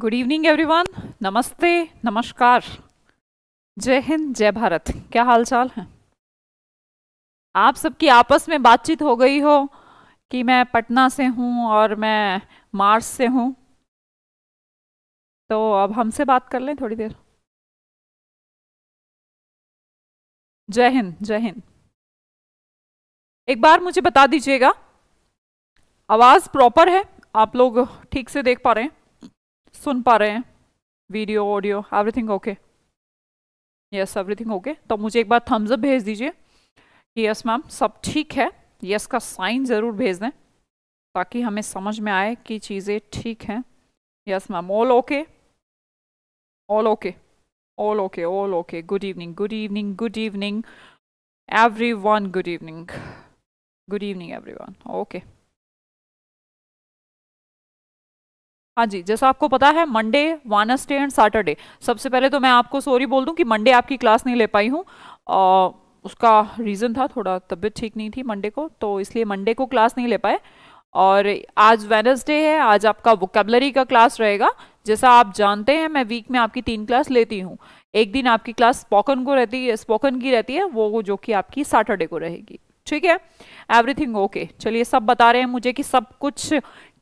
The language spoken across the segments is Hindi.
गुड इवनिंग एवरीवन नमस्ते नमस्कार जय हिंद जय भारत क्या हाल चाल है आप सबकी आपस में बातचीत हो गई हो कि मैं पटना से हूँ और मैं मार्स से हूँ तो अब हमसे बात कर लें थोड़ी देर जय हिंद जय हिंद एक बार मुझे बता दीजिएगा आवाज़ प्रॉपर है आप लोग ठीक से देख पा रहे हैं सुन पा रहे हैं video audio everything okay yes everything okay तो मुझे एक बार थम्स अप भेज दीजिए कि यस मैम सब ठीक है यस का साइन ज़रूर भेज दें ताकि हमें समझ में आए कि चीज़ें ठीक हैं yes ma'am all okay all okay all okay all okay good evening good evening good evening everyone good evening good evening everyone okay हाँ जी जैसा आपको पता है मंडे वानसडे एंड सैटरडे सबसे पहले तो मैं आपको सॉरी बोल दूँ कि मंडे आपकी क्लास नहीं ले पाई हूँ उसका रीज़न था थोड़ा तबीयत ठीक नहीं थी मंडे को तो इसलिए मंडे को क्लास नहीं ले पाए और आज वेनसडे है आज आपका वोकेबलरी का क्लास रहेगा जैसा आप जानते हैं मैं वीक में आपकी तीन क्लास लेती हूँ एक दिन आपकी क्लास स्पोकन को रहती है स्पोकन की रहती है वो जो कि आपकी सैटरडे को रहेगी ठीक है एवरीथिंग ओके चलिए सब बता रहे हैं मुझे कि सब कुछ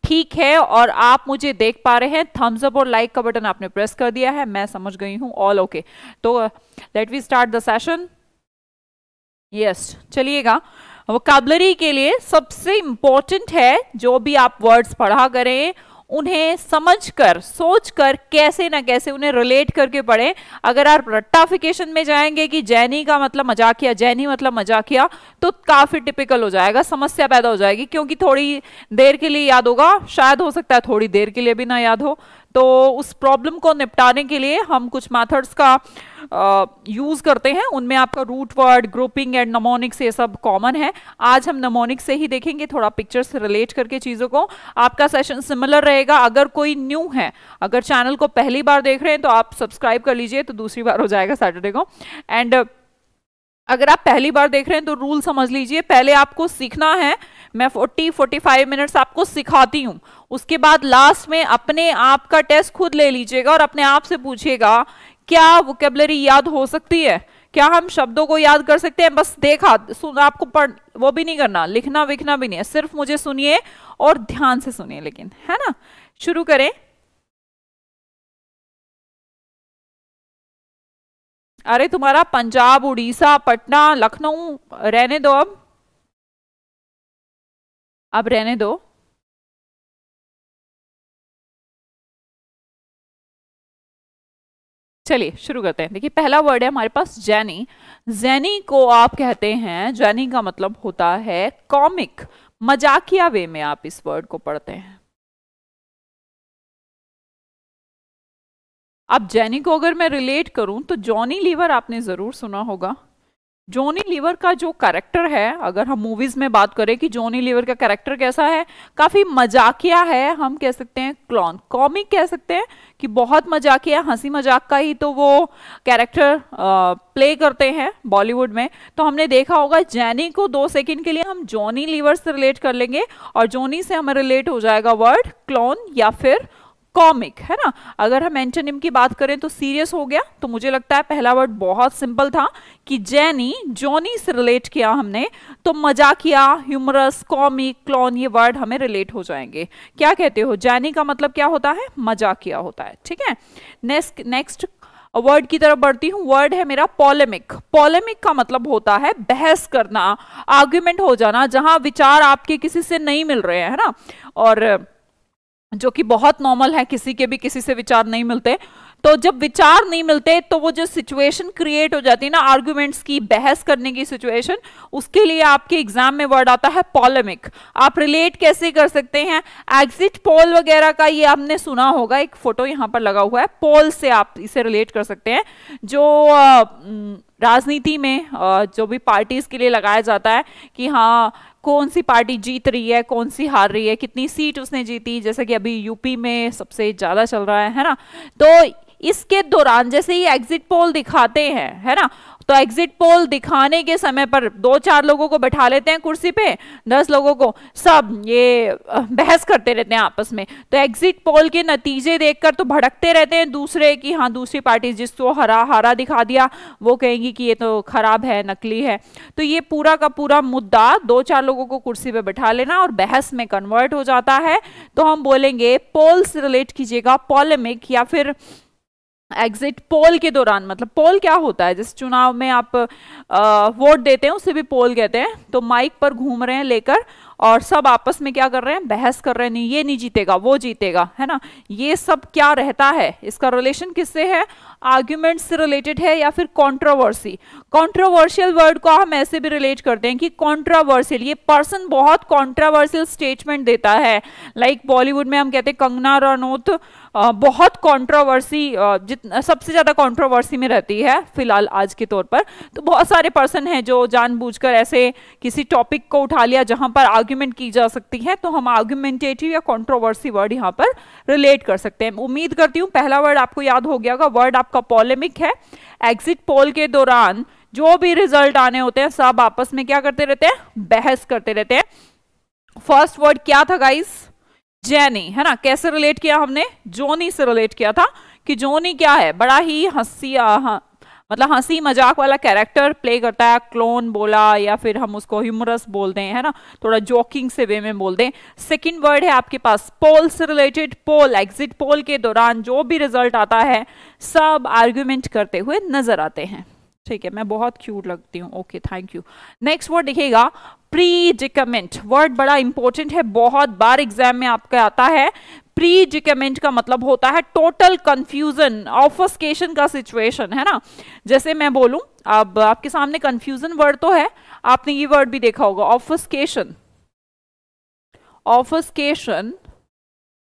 ठीक है और आप मुझे देख पा रहे हैं थम्स अप और लाइक का बटन आपने प्रेस कर दिया है मैं समझ गई हूं ऑल ओके तो let we start the session yes चलिएगा वोकाबलरी के लिए सबसे इंपॉर्टेंट है जो भी आप वर्ड्स पढ़ा करें उन्हें समझकर सोचकर कैसे ना कैसे उन्हें रिलेट करके पढ़ें अगर आप रट्टाफिकेशन में जाएंगे कि जैनी का मतलब मजाकिया जैनी मतलब मजाकिया तो काफ़ी टिपिकल हो जाएगा समस्या पैदा हो जाएगी क्योंकि थोड़ी देर के लिए याद होगा शायद हो सकता है थोड़ी देर के लिए भी ना याद हो तो उस प्रॉब्लम को निपटाने के लिए हम कुछ मैथड्स का यूज़ करते हैं उनमें आपका root word grouping and mnemonics ये सब कॉमन है आज हम नमोनिक्स से ही देखेंगे थोड़ा पिक्चर्स रिलेट करके चीज़ों को आपका सेशन सिमिलर रहेगा अगर कोई न्यू है अगर चैनल को पहली बार देख रहे हैं तो आप सब्सक्राइब कर लीजिए तो दूसरी बार हो जाएगा सैटरडे को एंड अगर आप पहली बार देख रहे हैं तो रूल समझ लीजिए पहले आपको सीखना है मैं 40 45 मिनट्स आपको सिखाती हूँ उसके बाद लास्ट में अपने आप का टेस्ट खुद ले लीजिएगा और अपने आप से पूछिएगा क्या वोकेबलरी याद हो सकती है क्या हम शब्दों को याद कर सकते हैं बस देखा सुन आपको पढ़ वो भी नहीं करना लिखना विखना भी नहीं है सिर्फ मुझे सुनिए और ध्यान से सुनिए लेकिन है ना शुरू करें अरे तुम्हारा पंजाब उड़ीसा पटना लखनऊ रहने दो अब अब रहने दो चलिए शुरू करते हैं देखिए पहला वर्ड है हमारे पास जैनी जैनी को आप कहते हैं जैनी का मतलब होता है कॉमिक मजाकिया वे में आप इस वर्ड को पढ़ते हैं अब जैनी को अगर मैं रिलेट करूं तो जॉनी लीवर आपने जरूर सुना होगा जॉनी लीवर का जो कैरेक्टर है अगर हम मूवीज में बात करें कि जॉनी लीवर का कैरेक्टर कैसा है काफी मजाकिया है हम कह सकते हैं क्लॉन कॉमिक कह सकते हैं कि बहुत मजाकिया हंसी मजाक का ही तो वो कैरेक्टर प्ले करते हैं बॉलीवुड में तो हमने देखा होगा जैनी को दो सेकंड के लिए हम जॉनी लीवर से रिलेट कर लेंगे और जॉनी से हमें रिलेट हो जाएगा वर्ड क्लॉन या फिर कॉमिक है ना अगर हम एंटोनिम की बात करें तो सीरियस हो गया तो मुझे लगता है पहला वर्ड बहुत सिंपल था कि जैनी जॉनी से रिलेट किया हमने तो मजा किया ह्यूमरस कॉमिक क्लॉन ये वर्ड हमें रिलेट हो जाएंगे क्या कहते हो जैनी का मतलब क्या होता है मजा किया होता है ठीक है नेक्स्ट नेक्स्ट वर्ड की तरफ बढ़ती हूँ वर्ड है मेरा पॉलेमिक पॉलेमिक का मतलब होता है बहस करना आर्ग्यूमेंट हो जाना जहां विचार आपके किसी से नहीं मिल रहे हैं है ना और जो कि बहुत नॉर्मल है किसी के भी किसी से विचार नहीं मिलते तो जब विचार नहीं मिलते तो वो जो सिचुएशन क्रिएट हो जाती है ना आर्ग्यूमेंट्स की बहस करने की सिचुएशन उसके लिए आपके एग्जाम में वर्ड आता है पॉलेमिक आप रिलेट कैसे कर सकते हैं एग्जिट पोल वगैरह का ये आपने सुना होगा एक फोटो यहाँ पर लगा हुआ है पोल से आप इसे रिलेट कर सकते हैं जो राजनीति में जो भी पार्टीज के लिए लगाया जाता है कि हाँ कौन सी पार्टी जीत रही है कौन सी हार रही है कितनी सीट उसने जीती जैसे कि अभी यूपी में सबसे ज़्यादा चल रहा है है ना तो इसके दौरान जैसे ही एग्जिट पोल दिखाते हैं है ना तो एग्जिट पोल दिखाने के समय पर दो चार लोगों को बैठा लेते हैं कुर्सी पे दस लोगों को सब ये बहस करते रहते हैं आपस में तो एग्जिट पोल के नतीजे देखकर तो भड़कते रहते हैं दूसरे की हाँ दूसरी पार्टी जिसको हरा हरा दिखा दिया वो कहेंगी कि ये तो खराब है नकली है तो ये पूरा का पूरा मुद्दा दो चार लोगों को कुर्सी पर बैठा लेना और बहस में कन्वर्ट हो जाता है तो हम बोलेंगे पोल से रिलेट कीजिएगा पोलेमिक या फिर एग्जिट पोल के दौरान मतलब पोल क्या होता है जिस चुनाव में आप वोट देते हैं उसे भी पोल कहते हैं तो माइक पर घूम रहे हैं लेकर और सब आपस में क्या कर रहे हैं बहस कर रहे हैं नहीं ये नहीं जीतेगा वो जीतेगा है ना ये सब क्या रहता है इसका रिलेशन किससे है आर्ग्यूमेंट से रिलेटेड है या फिर कॉन्ट्रोवर्सी कॉन्ट्रोवर्शियल वर्ड को हम ऐसे भी रिलेट करते हैं कि कॉन्ट्रावर्सियल ये पर्सन बहुत कॉन्ट्रावर्सियल स्टेटमेंट देता है लाइक like बॉलीवुड में हम कहते हैं कंगना रनौत बहुत कॉन्ट्रोवर्सी सबसे ज़्यादा कॉन्ट्रोवर्सी में रहती है फिलहाल आज के तौर पर तो बहुत सारे पर्सन हैं जो जानबूझकर ऐसे किसी टॉपिक को उठा लिया जहाँ पर आर्ग्यूमेंट की जा सकती है तो हम आर्ग्यूमेंटेटिव या कॉन्ट्रोवर्सी वर्ड यहाँ पर रिलेट कर सकते हैं उम्मीद करती हूँ पहला वर्ड आपको याद हो गया होगा वर्ड आप आपका पॉलेमिक है एग्जिट पोल के दौरान जो भी रिजल्ट आने होते हैं सब आपस में क्या करते रहते हैं बहस करते रहते हैं फर्स्ट वर्ड क्या था गाइस जैनी है ना कैसे रिलेट किया हमने जोनी से रिलेट किया था कि जोनी क्या है बड़ा ही हंसी मतलब हंसी मजाक वाला कैरेक्टर प्ले करता है क्लोन बोला या फिर हम उसको ह्यूमरस बोल दें है ना थोड़ा जोकिंग से वे में बोल दें सेकेंड वर्ड है आपके पास पोल से रिलेटेड पोल एग्जिट पोल के दौरान जो भी रिजल्ट आता है सब आर्ग्यूमेंट करते हुए नजर आते हैं ठीक है मैं बहुत क्यूट लगती हूँ okay thank you next word देखिएगा प्रीडिकमेंट वर्ड बड़ा इंपॉर्टेंट है बहुत बार एग्जाम में आपका आता है प्रीजिकमेंट का मतलब होता है टोटल कंफ्यूजन ऑफस्केशन का सिचुएशन है ना जैसे मैं बोलूं अब आपके सामने कंफ्यूजन वर्ड तो है आपने ये वर्ड भी देखा होगा ऑफस्केशन ऑफस्केशन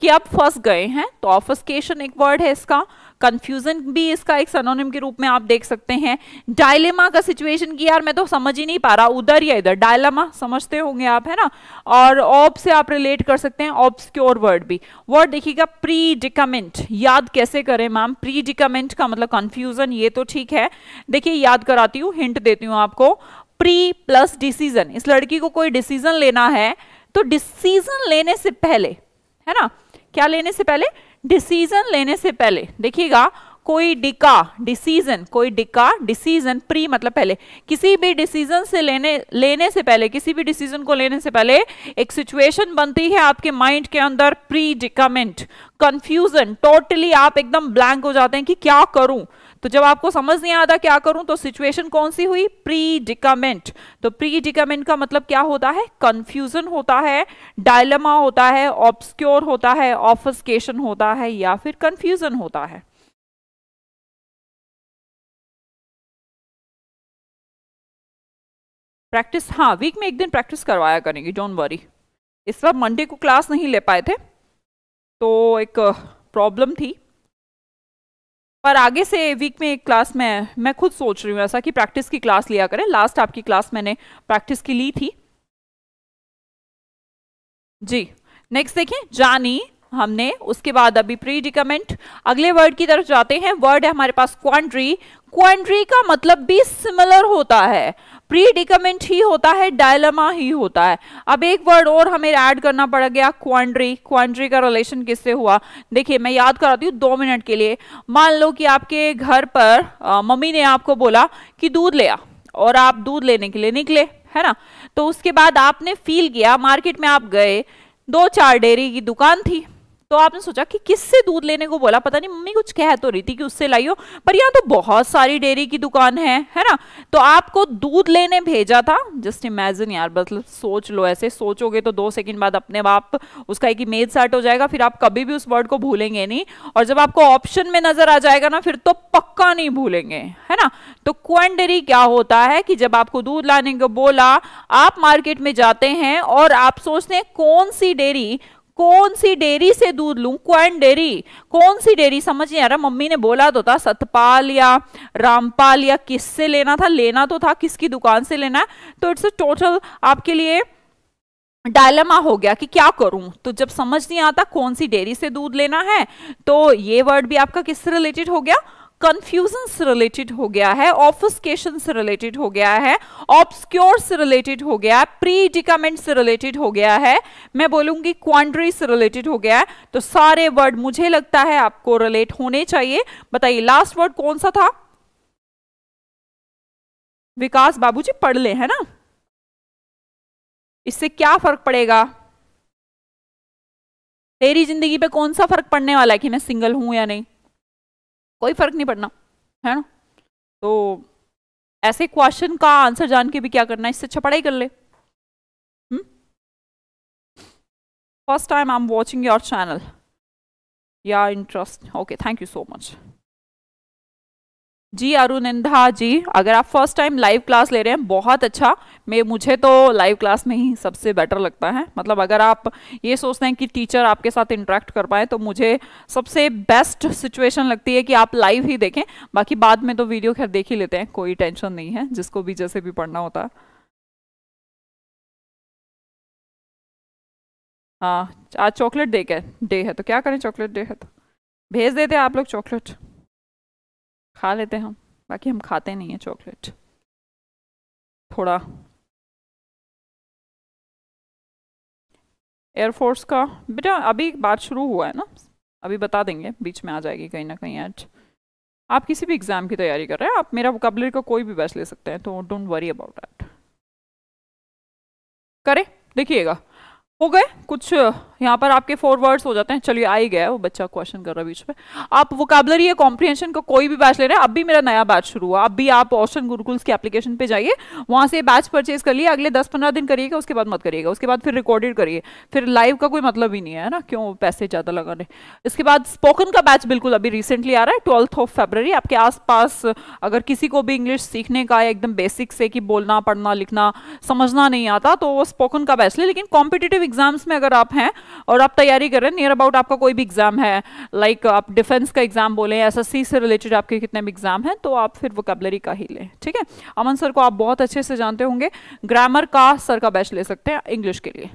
कि आप फंस गए हैं तो ऑफस्केशन एक वर्ड है इसका कंफ्यूजन भी इसका एक सनोनिम के रूप में आप देख सकते हैं डायलेमा का सिचुएशन की यार मैं तो समझ ही नहीं पा रहा उधर या इधर डायलेमा समझते होंगे आप है ना और ऑब से आप रिलेट कर सकते हैं ऑब्सक्योर वर्ड भी वर्ड देखिएगा प्रीडिकामेंट याद कैसे करें मैम प्रीडिकामेंट का मतलब कंफ्यूजन ये तो ठीक है देखिए याद कराती हूँ हिंट देती हूँ आपको प्री प्लस डिसीजन इस लड़की को कोई डिसीजन लेना है तो डिसीजन लेने से पहले है ना क्या लेने से पहले डिसीजन लेने से पहले देखिएगा कोई डिका डिसीजन कोई डिका डिसीजन प्री मतलब पहले किसी भी डिसीजन से लेने लेने से पहले किसी भी डिसीजन को लेने से पहले एक सिचुएशन बनती है आपके माइंड के अंदर प्री डिकमेंट कंफ्यूजन टोटली आप एकदम ब्लैंक हो जाते हैं कि क्या करूं तो जब आपको समझ नहीं आता क्या करूं तो सिचुएशन कौन सी हुई प्री डिकामेंट तो प्री डिकामेंट का मतलब क्या होता है कंफ्यूजन होता है डायलमा होता है ऑब्सक्योर होता है ऑफिसकेशन होता है या फिर कंफ्यूजन होता है प्रैक्टिस हाँ वीक में एक दिन प्रैक्टिस करवाया करेंगे डोंट वरी इस बार मंडे को क्लास नहीं ले पाए थे तो एक प्रॉब्लम uh, थी पर आगे से वीक में एक क्लास में मैं खुद सोच रही हूँ ऐसा कि प्रैक्टिस की क्लास लिया करें लास्ट आपकी क्लास मैंने प्रैक्टिस की ली थी जी नेक्स्ट देखिए जानी हमने उसके बाद अभी प्री अगले वर्ड की तरफ जाते हैं वर्ड है हमारे पास क्वांड्री क्वांड्री का मतलब भी सिमिलर होता है प्रीडिकमेंट ही होता है डायलमा ही होता है अब एक वर्ड और हमें ऐड करना पड़ गया क्वांड्री क्वांड्री का रिलेशन किससे हुआ देखिए मैं याद कराती हूँ दो मिनट के लिए मान लो कि आपके घर पर मम्मी ने आपको बोला कि दूध ले आ और आप दूध लेने के लिए निकले है ना तो उसके बाद आपने फील किया मार्केट में आप गए दो चार डेयरी की दुकान थी तो आपने सोचा कि किससे दूध लेने को बोला पता नहीं मम्मी कुछ कह तो रही थी कि उससे लाइयो पर यहाँ तो बहुत सारी डेयरी की दुकान है है ना तो आपको दूध लेने भेजा था जस्ट इमेजिन यार मतलब सोच लो ऐसे सोचोगे तो दो सेकंड बाद अपने बाप उसका एक इमेज सेट हो जाएगा फिर आप कभी भी उस वर्ड को भूलेंगे नहीं और जब आपको ऑप्शन में नजर आ जाएगा ना फिर तो पक्का नहीं भूलेंगे है ना तो डेरी क्या होता है कि जब आपको दूध लाने को बोला आप मार्केट में जाते हैं और आप सोचते हैं कौन सी डेयरी कौन सी डेयरी से दूध लूं क्वन डेयरी कौन सी डेयरी समझ नहीं आ रहा मम्मी ने बोला तो था सतपाल या रामपाल या किससे लेना था लेना तो था किसकी दुकान से लेना है तो इट्स अ टोटल आपके लिए डायलमा हो गया कि क्या करूं तो जब समझ नहीं आता कौन सी डेयरी से दूध लेना है तो ये वर्ड भी आपका किससे रिलेटेड हो गया कंफ्यूजन से रिलेटेड हो गया है ऑफिसकेशन से रिलेटेड हो गया है ऑब्सक्योर से रिलेटेड हो गया है प्री डिकमेंट से रिलेटेड हो गया है मैं बोलूंगी क्वांड्री से रिलेटेड हो गया है तो सारे वर्ड मुझे लगता है आपको रिलेट होने चाहिए बताइए लास्ट वर्ड कौन सा था विकास जी पढ़ ले है ना इससे क्या फर्क पड़ेगा तेरी जिंदगी पे कौन सा फर्क पड़ने वाला है कि मैं सिंगल हूं या नहीं कोई फ़र्क नहीं पड़ना है ना तो ऐसे क्वेश्चन का आंसर जान के भी क्या करना है इससे अच्छा पढ़ाई कर ले first time I am watching your channel या interest okay thank you so much जी अरुणिंदा जी अगर आप फर्स्ट टाइम लाइव क्लास ले रहे हैं बहुत अच्छा मैं मुझे तो लाइव क्लास में ही सबसे बेटर लगता है मतलब अगर आप ये सोचते हैं कि टीचर आपके साथ इंटरेक्ट कर पाए तो मुझे सबसे बेस्ट सिचुएशन लगती है कि आप लाइव ही देखें बाकी बाद में तो वीडियो खैर देख ही लेते हैं कोई टेंशन नहीं है जिसको भी जैसे भी पढ़ना होता है हाँ आज चॉकलेट डे का डे है तो क्या करें चॉकलेट डे है तो भेज देते आप लोग चॉकलेट खा लेते हैं हम बाकी हम खाते नहीं हैं चॉकलेट थोड़ा एयरफोर्स का बेटा अभी बात शुरू हुआ है ना अभी बता देंगे बीच में आ जाएगी कहीं ना कहीं आज आप किसी भी एग्ज़ाम की तैयारी कर रहे हैं आप मेरा वोकबलरी का कोई भी बैच ले सकते हैं तो डोंट वरी अबाउट दैट करें देखिएगा हो गए कुछ यहाँ पर आपके फोर वर्ड्स हो जाते हैं चलिए आ ही गया वो बच्चा क्वेश्चन कर रहा है बीच में आप वोकेबलरी या कॉम्प्रिहेंशन का को कोई भी बैच ले रहे हैं अब भी मेरा नया बैच शुरू हुआ अब भी आप ऑस्टन गुरुकुल्स की एप्लीकेशन पे जाइए वहाँ से बैच परचेज कर लिए अगले दस पंद्रह दिन करिएगा उसके बाद मत करिएगा उसके बाद फिर रिकॉर्डेड करिए फिर लाइव का कोई मतलब ही नहीं है ना क्यों पैसे ज़्यादा लगाने इसके बाद स्पोकन का बैच बिल्कुल अभी रिसेंटली आ रहा है ट्वेल्थ ऑफ फेबररी आपके आस अगर किसी को भी इंग्लिश सीखने का एकदम बेसिक से कि बोलना पढ़ना लिखना समझना नहीं आता तो वो स्पोकन का बैच ले लेकिन कॉम्पिटेटिव एग्जाम्स में अगर आप हैं और आप तैयारी कर रहे हैं नियर अबाउट आपका कोई भी एग्जाम है लाइक like आप डिफेंस का एग्जाम बोले एस से रिलेटेड आपके कितने भी एग्जाम हैं तो आप फिर वोकेबलरी का ही लें ठीक है अमन सर को आप बहुत अच्छे से जानते होंगे ग्रामर का सर का बैच ले सकते हैं इंग्लिश के लिए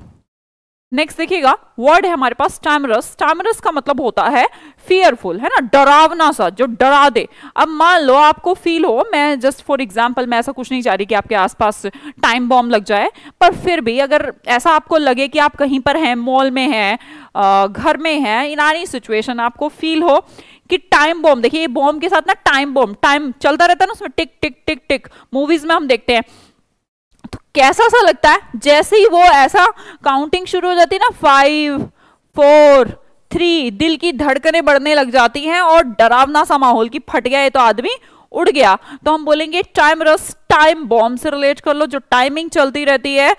नेक्स्ट देखिएगा वर्ड है हमारे पास टैमरस टैमरस का मतलब होता है फियरफुल है ना डरावना सा जो डरा दे अब मान लो आपको फील हो मैं जस्ट फॉर एग्जाम्पल मैं ऐसा कुछ नहीं चाह रही कि आपके आसपास टाइम बॉम्ब लग जाए पर फिर भी अगर ऐसा आपको लगे कि आप कहीं पर हैं मॉल में हैं घर में हैं इन आनी सिचुएशन आपको फील हो कि टाइम बॉम्ब देखिए ये बॉम्ब के साथ ना टाइम बॉम्ब टाइम चलता रहता है ना उसमें टिक टिक टिक टिक मूवीज में हम देखते हैं कैसा सा लगता है जैसे ही वो ऐसा काउंटिंग शुरू हो जाती है ना फाइव फोर थ्री दिल की धड़कनें बढ़ने लग जाती हैं और डरावना सा माहौल की फट गया ये तो आदमी उड़ गया तो हम बोलेंगे टाइम रस टाइम बॉम्ब से रिलेट कर लो जो टाइमिंग चलती रहती है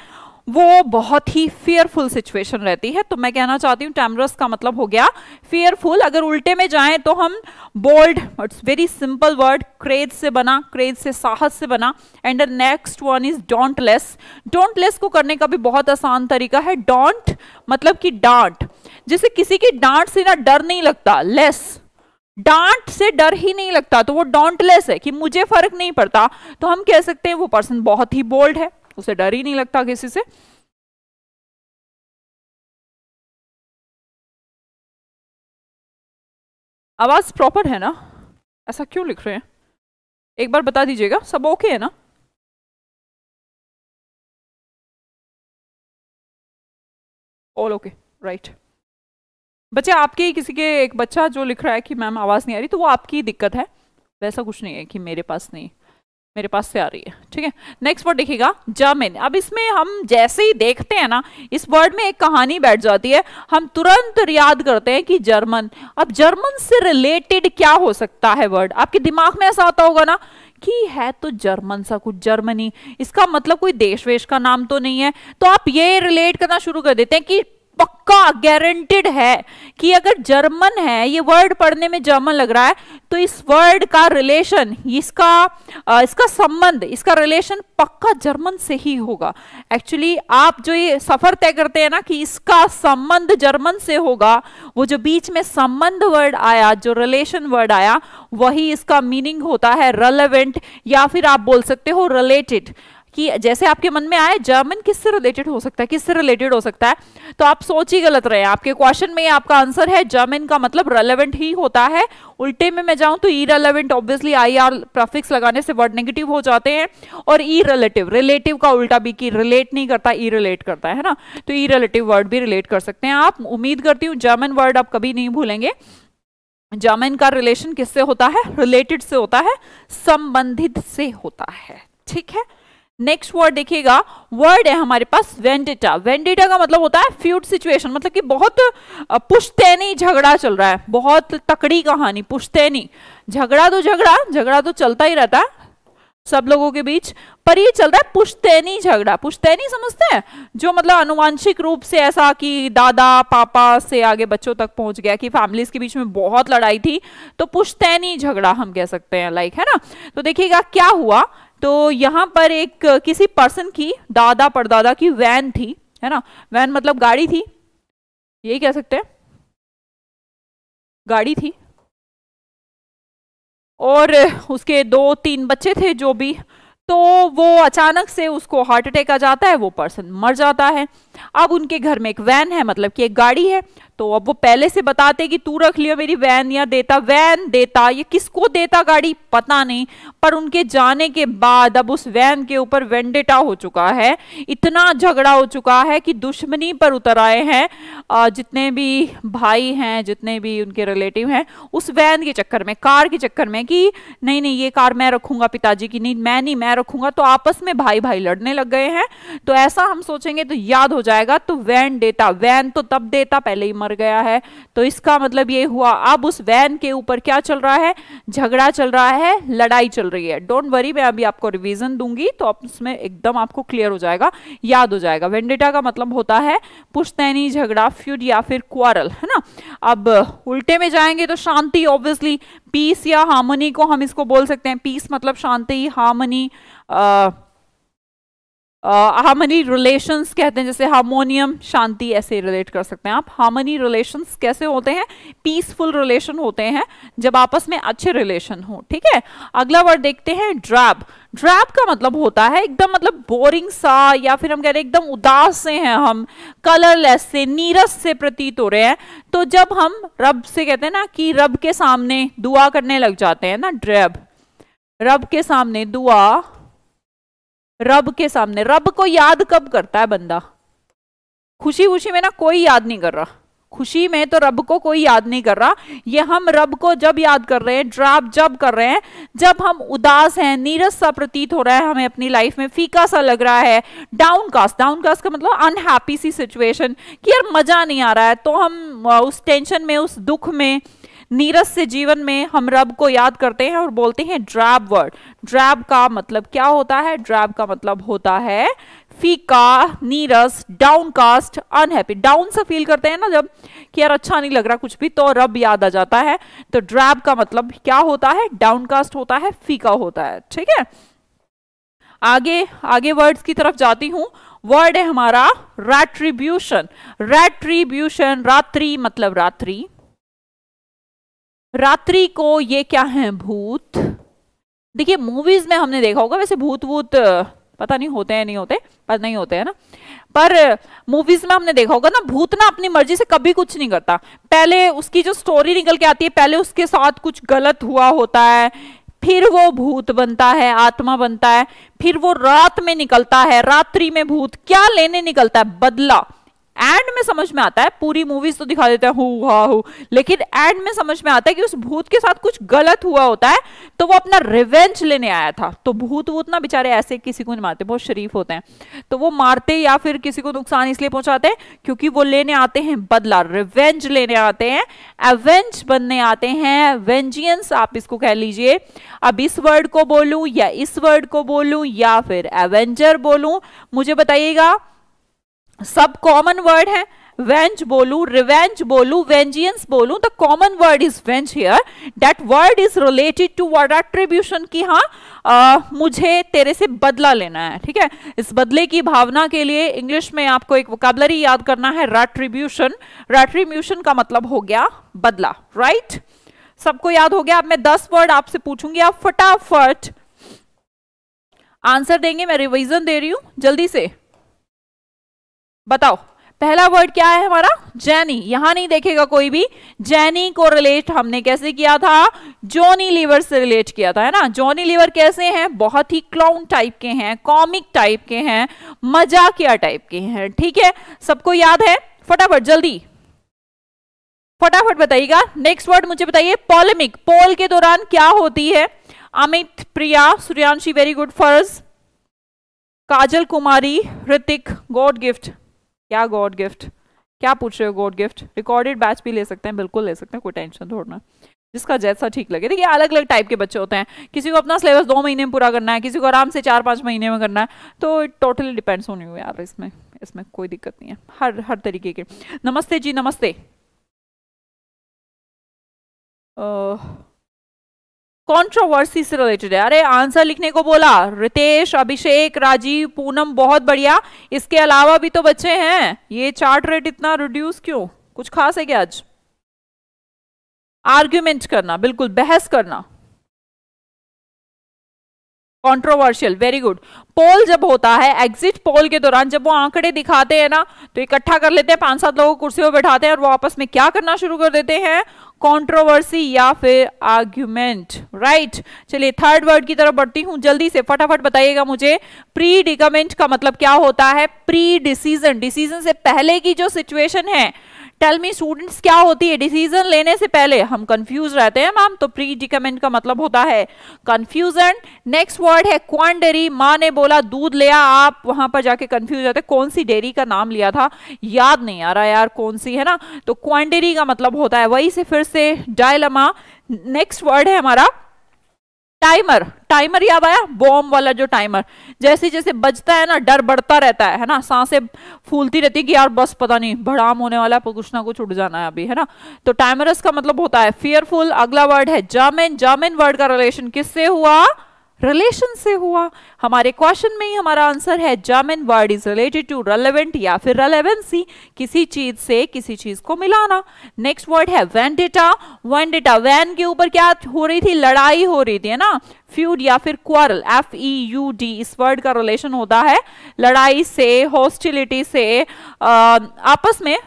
वो बहुत ही फेयरफुल सिचुएशन रहती है तो मैं कहना चाहती हूँ टैमरस का मतलब हो गया फेयरफुल अगर उल्टे में जाएं तो हम bold it's very simple word courage से बना क्रेज से साहस से बना and the next one is dauntless dauntless को करने का भी बहुत आसान तरीका है डोंट मतलब कि डांट जैसे किसी की डांट से ना डर नहीं लगता लेस डांट से डर ही नहीं लगता तो वो डोंटलेस है कि मुझे फर्क नहीं पड़ता तो हम कह सकते हैं वो पर्सन बहुत ही बोल्ड है उसे डर ही नहीं लगता किसी से आवाज़ प्रॉपर है ना ऐसा क्यों लिख रहे हैं एक बार बता दीजिएगा सब ओके है ना ऑल ओके राइट बच्चे आपके ही किसी के एक बच्चा जो लिख रहा है कि मैम आवाज़ नहीं आ रही तो वो आपकी दिक्कत है वैसा कुछ नहीं है कि मेरे पास नहीं मेरे पास से आ रही है ठीक है नेक्स्ट वर्ड देखिएगा जर्मिन अब इसमें हम जैसे ही देखते हैं ना इस वर्ड में एक कहानी बैठ जाती है हम तुरंत याद करते हैं कि जर्मन अब जर्मन से रिलेटेड क्या हो सकता है वर्ड आपके दिमाग में ऐसा आता होगा ना कि है तो जर्मन सा कुछ जर्मनी इसका मतलब कोई देश वेश का नाम तो नहीं है तो आप ये रिलेट करना शुरू कर देते हैं कि पक्का गारंटेड है कि अगर जर्मन है ये वर्ड पढ़ने में जर्मन लग रहा है तो इस वर्ड का रिलेशन इसका इसका संबंध इसका रिलेशन पक्का जर्मन से ही होगा एक्चुअली आप जो ये सफ़र तय करते हैं ना कि इसका संबंध जर्मन से होगा वो जो बीच में संबंध वर्ड आया जो रिलेशन वर्ड आया वही इसका मीनिंग होता है रेलेवेंट या फिर आप बोल सकते हो रिलेटेड कि जैसे आपके मन में आए जर्मन किससे रिलेटेड हो सकता है किससे रिलेटेड हो सकता है तो आप सोच ही गलत रहे आपके क्वेश्चन में आपका आंसर है जर्मन का मतलब रेलेवेंट ही होता है उल्टे में मैं जाऊं तो irrelevant obviously I R prefix लगाने से वर्ड नेगेटिव हो जाते हैं और ई रिलेटिव रिलेटिव का उल्टा भी कि रिलेट नहीं करता ई रिलेट करता है ना तो ई रिलेटिव वर्ड भी रिलेट कर सकते हैं आप उम्मीद करती हूँ जर्मन वर्ड आप कभी नहीं भूलेंगे जर्मन का रिलेशन किससे होता है रिलेटेड से होता है संबंधित से होता है ठीक है नेक्स्ट वर्ड देखिएगा वर्ड है हमारे पास वेंडेटा वेंडेटा का मतलब होता है फ्यूड सिचुएशन मतलब कि बहुत पुश्तैनी झगड़ा चल रहा है बहुत तकड़ी कहानी पुश्तैनी झगड़ा तो झगड़ा झगड़ा तो चलता ही रहता है सब लोगों के बीच पर ये चल रहा है पुश्तैनी झगड़ा पुश्तैनी समझते हैं जो मतलब अनुवांशिक रूप से ऐसा कि दादा पापा से आगे बच्चों तक पहुंच गया कि फैमिलीज के बीच में बहुत लड़ाई थी तो पुश्तैनी झगड़ा हम कह सकते हैं लाइक है ना तो देखिएगा क्या हुआ तो यहाँ पर एक किसी पर्सन की दादा परदादा की वैन थी है ना वैन मतलब गाड़ी थी यही कह सकते हैं गाड़ी थी और उसके दो तीन बच्चे थे जो भी तो वो अचानक से उसको हार्ट अटैक आ जाता है वो पर्सन मर जाता है अब उनके घर में एक वैन है मतलब कि एक गाड़ी है तो अब वो पहले से बताते कि तू रख लियो मेरी वैन या देता वैन देता ये किसको देता गाड़ी पता नहीं पर उनके जाने के बाद अब उस वैन के ऊपर वेंडेटा हो चुका है इतना झगड़ा हो चुका है कि दुश्मनी पर उतर आए हैं जितने भी भाई हैं जितने भी उनके रिलेटिव हैं उस वैन के चक्कर में कार के चक्कर में कि नहीं नहीं ये कार मैं रखूंगा पिताजी की नहीं मैं नहीं मैं रखूंगा तो आपस में भाई भाई लड़ने लग गए हैं तो ऐसा हम सोचेंगे तो याद हो जाएगा तो वैन देता वैन तो तब देता पहले ही मर गया है तो इसका मतलब ये हुआ अब उस वैन के ऊपर क्या चल रहा है झगड़ा चल रहा है लड़ाई चल रही है डोंट वरी मैं अभी आपको रिविजन दूंगी तो आप उसमें एकदम आपको क्लियर हो जाएगा याद हो जाएगा वेंडेटा का मतलब होता है पुश्तैनी झगड़ा फ्यूड या फिर क्वारल है ना अब उल्टे में जाएंगे तो शांति ऑब्वियसली पीस या हार्मनी को हम इसको बोल सकते हैं पीस मतलब शांति हार्मनी हार्मनी रिलेशंस कहते हैं जैसे हारमोनियम शांति ऐसे रिलेट कर सकते हैं आप हार्मनी रिलेशंस कैसे होते हैं पीसफुल रिलेशन होते हैं जब आपस में अच्छे रिलेशन हो ठीक है अगला वर्ड देखते हैं ड्रैब ड्रैब का मतलब होता है एकदम मतलब बोरिंग सा या फिर हम कह रहे हैं एकदम उदास से हैं हम कलरलेस से नीरस से प्रतीत हो रहे हैं तो जब हम रब से कहते हैं ना कि रब के सामने दुआ करने लग जाते हैं ना ड्रैब रब के सामने दुआ रब के सामने रब को याद कब करता है बंदा खुशी खुशी में ना कोई याद नहीं कर रहा खुशी में तो रब को कोई याद नहीं कर रहा ये हम रब को जब याद कर रहे हैं ड्राप जब कर रहे हैं जब हम उदास हैं नीरस सा प्रतीत हो रहा है हमें अपनी लाइफ में फीका सा लग रहा है डाउन कास्ट डाउन कास्ट का मतलब अनहैप्पी सी सिचुएशन कि यार मज़ा नहीं आ रहा है तो हम उस टेंशन में उस दुख में नीरस से जीवन में हम रब को याद करते हैं और बोलते हैं ड्रैब वर्ड ड्रैब का मतलब क्या होता है ड्रैब का मतलब होता है फीका नीरस कास्ट अनहैप्पी डाउन से फील करते हैं ना जब कि यार अच्छा नहीं लग रहा कुछ भी तो रब याद आ जाता है तो ड्रैब का मतलब क्या होता है डाउन कास्ट होता है फीका होता है ठीक है आगे आगे वर्ड्स की तरफ जाती हूँ वर्ड है हमारा रेट्रीब्यूशन रेट्रीब्यूशन रात्रि मतलब रात्रि रात्रि को ये क्या है भूत देखिए मूवीज में हमने देखा होगा वैसे भूत भूत पता नहीं होते हैं नहीं होते पर नहीं होते हैं ना पर मूवीज में हमने देखा होगा ना भूत ना अपनी मर्जी से कभी कुछ नहीं करता पहले उसकी जो स्टोरी निकल के आती है पहले उसके साथ कुछ गलत हुआ होता है फिर वो भूत बनता है आत्मा बनता है फिर वो रात में निकलता है रात्रि में भूत क्या लेने निकलता है बदला एंड में समझ में आता है पूरी मूवीज तो दिखा देते हैं हु हा हु लेकिन एंड में समझ में आता है कि उस भूत के साथ कुछ गलत हुआ होता है तो वो अपना रिवेंज लेने आया था तो भूत वूत ना बेचारे ऐसे किसी को नहीं मारते बहुत शरीफ होते हैं तो वो मारते या फिर किसी को नुकसान इसलिए पहुंचाते हैं क्योंकि वो लेने आते हैं बदला रिवेंज लेने आते हैं एवेंज बनने आते हैं वेंजियंस आप इसको कह लीजिए अब इस वर्ड को बोलूं या इस वर्ड को बोलूं या फिर एवेंजर बोलूं मुझे बताइएगा सब कॉमन वर्ड है वेंज बोलू रिवेंज बोलू वेंजियंस बोलू the common word is venge here that word is related to word attribution की हाँ आ, मुझे तेरे से बदला लेना है ठीक है इस बदले की भावना के लिए इंग्लिश में आपको एक वोकाबलरी याद करना है रेट्रीब्यूशन रेट्रीब्यूशन का मतलब हो गया बदला राइट सबको याद हो गया अब मैं दस वर्ड आपसे पूछूंगी आप फटाफट आंसर देंगे मैं रिविजन दे रही हूं जल्दी से बताओ पहला वर्ड क्या है हमारा जैनी यहां नहीं देखेगा कोई भी जैनी को रिलेट हमने कैसे किया था जॉनी लीवर से रिलेट किया था है ना जॉनी लीवर कैसे हैं बहुत ही क्लाउन टाइप के हैं कॉमिक टाइप के हैं मजाकिया टाइप के हैं ठीक है सबको याद है फटाफट जल्दी फटाफट बताइएगा नेक्स्ट वर्ड मुझे बताइए पॉलिमिक पोल के दौरान क्या होती है अमित प्रिया सूर्यांशी वेरी गुड फर्ज काजल कुमारी ऋतिक गॉड गिफ्ट क्या गॉड गिफ्ट क्या पूछ रहे हो गॉड गिफ्ट रिकॉर्डेड बैच भी ले सकते हैं बिल्कुल ले सकते हैं कोई टेंशन थोड़ना जिसका जैसा ठीक लगे देखिए अलग अलग टाइप के बच्चे होते हैं किसी को अपना सिलेबस दो महीने में पूरा करना है किसी को आराम से चार पाँच महीने में करना है तो इट टोटली डिपेंड्स होनी हुई यार इसमें इसमें कोई दिक्कत नहीं है हर हर तरीके के नमस्ते जी नमस्ते uh... कॉन्ट्रोवर्सी से रिलेटेड है अरे आंसर लिखने को बोला रितेश अभिषेक राजीव पूनम बहुत बढ़िया इसके अलावा भी तो बच्चे हैं ये चार्ट रेट इतना रिड्यूस क्यों कुछ खास है क्या आज आर्ग्यूमेंट करना बिल्कुल बहस करना कंट्रोवर्शियल वेरी गुड पोल जब होता है एग्जिट पोल के दौरान जब वो आंकड़े दिखाते हैं ना तो इकट्ठा कर लेते हैं पांच सात लोगों को कुर्सी पर बैठाते हैं और वो आपस में क्या करना शुरू कर देते हैं कंट्रोवर्सी या फिर आर्ग्यूमेंट राइट चलिए थर्ड वर्ड की तरफ बढ़ती हूँ जल्दी से फटाफट बताइएगा मुझे प्री डिकमेंट का मतलब क्या होता है प्री डिसीजन डिसीजन से पहले की जो सिचुएशन है टेल मी स्टूडेंट्स क्या होती है डिसीजन लेने से पहले हम कंफ्यूज रहते हैं मैम तो प्री डिकमेंट का मतलब होता है कंफ्यूजन नेक्स्ट वर्ड है क्वांडरी माँ ने बोला दूध लिया आप वहां पर जाके कंफ्यूज रहते कौन सी डेयरी का नाम लिया था याद नहीं आ रहा यार कौन सी है ना तो क्वांडरी का मतलब होता है वही से फिर से डायलमा नेक्स्ट वर्ड है हमारा टाइमर टाइमर याद आया बॉम्ब वाला जो टाइमर जैसे जैसे बजता है ना डर बढ़ता रहता है है ना सांसें फूलती रहती है कि यार बस पता नहीं भड़ाम होने वाला है कुछ ना कुछ उठ जाना है अभी है ना तो टाइमरस का मतलब होता है फियरफुल अगला वर्ड है जामिन जामिन वर्ड का रिलेशन किससे हुआ रिलेशन से हुआ हमारे क्वेश्चन में ही हमारा आंसर है germane word is related to relevant या फिर रेलेवेंसी किसी चीज से किसी चीज को मिलाना नेक्स्ट वर्ड है वेंडेटा वेंडेटा वैन के ऊपर क्या हो रही थी लड़ाई हो रही थी है ना फ्यूड या फिर quarrel F E U D इस वर्ड का रिलेशन होता है लड़ाई से हॉस्टिलिटी से आ, आपस में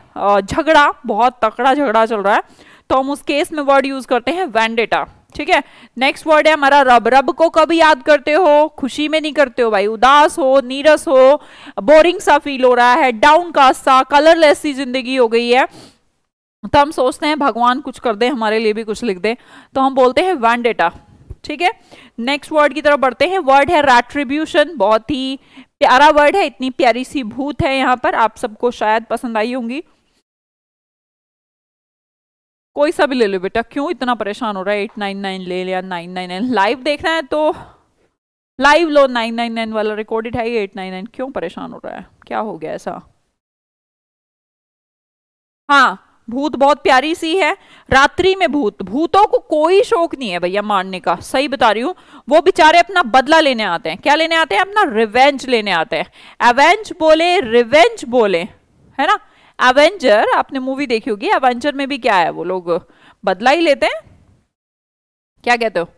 झगड़ा बहुत तकड़ा झगड़ा चल रहा है तो हम उस केस में वर्ड यूज करते हैं वेंडेटा ठीक है नेक्स्ट वर्ड है हमारा रब रब को कब याद करते हो खुशी में नहीं करते हो भाई उदास हो नीरस हो बोरिंग सा फील हो रहा है डाउन कास्ट सा कलरलेस सी जिंदगी हो गई है तो हम सोचते हैं भगवान कुछ कर दे हमारे लिए भी कुछ लिख दे तो हम बोलते हैं वन डेटा ठीक है नेक्स्ट वर्ड की तरफ बढ़ते हैं वर्ड है रेट्रीब्यूशन बहुत ही प्यारा वर्ड है इतनी प्यारी सी भूत है यहाँ पर आप सबको शायद पसंद आई होंगी कोई सा भी ले लो बेटा क्यों इतना परेशान हो रहा है एट नाइन नाइन ले लिया नाइन नाइन नाइन लाइव देखना है तो लाइव लो नाइन नाइन नाइन वाला रिकॉर्डेड है ये एट नाइन नाइन क्यों परेशान हो रहा है क्या हो गया ऐसा हाँ भूत बहुत प्यारी सी है रात्रि में भूत भूतों को कोई शौक नहीं है भैया मारने का सही बता रही हूँ वो बेचारे अपना बदला लेने आते हैं क्या लेने आते हैं अपना रिवेंज लेने आते हैं एवेंज बोले रिवेंज बोले है ना एवेंजर आपने मूवी देखी होगी एवेंजर में भी क्या है वो लोग बदला ही लेते हैं क्या कहते हो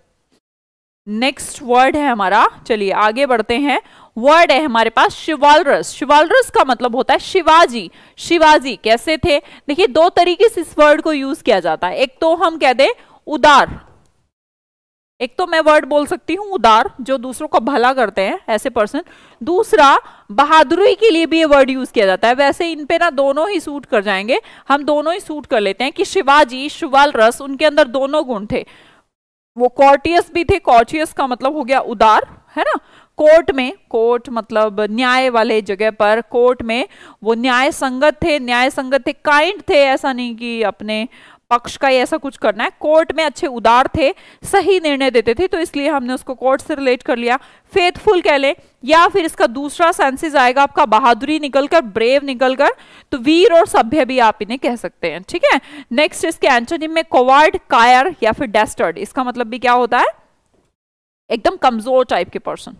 नेक्स्ट वर्ड है हमारा चलिए आगे बढ़ते हैं वर्ड है हमारे पास शिवालरस शिवालरस का मतलब होता है शिवाजी शिवाजी कैसे थे देखिए दो तरीके से इस वर्ड को यूज किया जाता है एक तो हम कहते हैं उदार एक तो मैं वर्ड बोल सकती हूँ उदार जो दूसरों का भला करते हैं ऐसे पर्सन दूसरा बहादुरी के लिए भी ये वर्ड यूज किया जाता है वैसे इन पे ना दोनों ही सूट कर जाएंगे हम दोनों ही सूट कर लेते हैं कि शिवाजी शिवाल रस उनके अंदर दोनों गुण थे वो कॉर्टियस भी थे कॉर्टियस का मतलब हो गया उदार है ना कोर्ट में कोर्ट मतलब न्याय वाले जगह पर कोर्ट में वो न्याय संगत थे न्याय संगत थे काइंड थे ऐसा नहीं कि अपने पक्ष का ऐसा कुछ करना है कोर्ट में अच्छे उदार थे सही निर्णय देते थे तो इसलिए हमने उसको कोर्ट से रिलेट कर लिया फेथफुल कह लें या फिर इसका दूसरा सेंसेस आएगा आपका बहादुरी निकलकर ब्रेव निकल कर तो वीर और सभ्य भी आप इन्हें कह सकते हैं ठीक है नेक्स्ट इसके एंटोनिम में कोवार्ड कायर या फिर डेस्टर्ड इसका मतलब भी क्या होता है एकदम कमजोर टाइप के पर्सन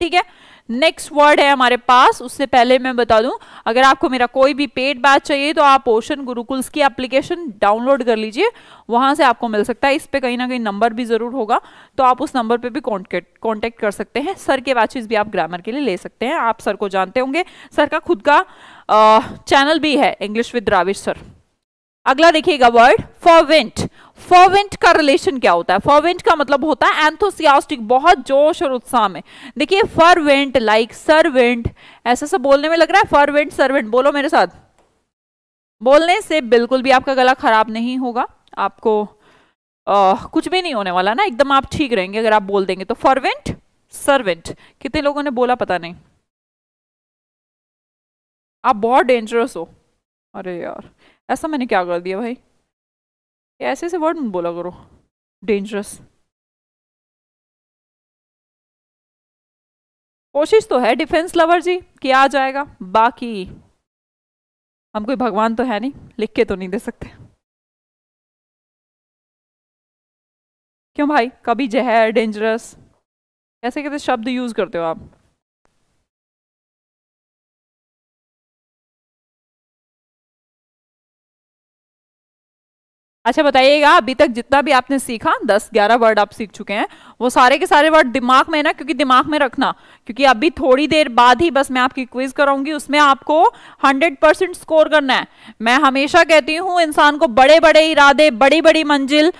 ठीक है नेक्स्ट वर्ड है हमारे पास उससे पहले मैं बता दूं अगर आपको मेरा कोई भी पेड बैच चाहिए तो आप ओशन गुरुकुल्स की एप्लीकेशन डाउनलोड कर लीजिए वहां से आपको मिल सकता है इस पे कहीं ना कहीं नंबर भी ज़रूर होगा तो आप उस नंबर पर भी कॉन्टेक्ट कर सकते हैं सर के बैचेज भी आप ग्रामर के लिए ले सकते हैं आप सर को जानते होंगे सर का खुद का चैनल भी है इंग्लिश विद राविश सर अगला देखिएगा वर्ड फॉर वेंट फॉवेंट का रिलेशन क्या होता है फॉवेंट का मतलब होता है एंथोसियास्टिक बहुत जोश और उत्साह में देखिए फरवेंट लाइक सर्वेंट ऐसा सब बोलने में लग रहा है फरवेंट सर्वेंट बोलो मेरे साथ बोलने से बिल्कुल भी आपका गला खराब नहीं होगा आपको आ, कुछ भी नहीं होने वाला ना एकदम आप ठीक रहेंगे अगर आप बोल देंगे तो फरवेंट सर्वेंट कितने लोगों ने बोला पता नहीं आप बहुत डेंजरस हो अरे यार ऐसा मैंने क्या कर दिया भाई ऐसे ऐसे वर्ड बोला करो डेंजरस कोशिश तो है डिफेंस लवर जी कि आ जाएगा बाकी हम कोई भगवान तो है नहीं लिख के तो नहीं दे सकते क्यों भाई कभी जहर डेंजरस कैसे कैसे शब्द यूज करते हो आप अच्छा बताइएगा अभी तक जितना भी आपने सीखा दस ग्यारह वर्ड आप सीख चुके हैं वो सारे के सारे वर्ड दिमाग में ना क्योंकि दिमाग में रखना क्योंकि अभी थोड़ी देर बाद ही बस मैं आपकी क्विज कराऊंगी उसमें आपको हंड्रेड परसेंट स्कोर करना है मैं हमेशा कहती हूँ इंसान को बड़े बड़े इरादे बड़ी बड़ी मंजिल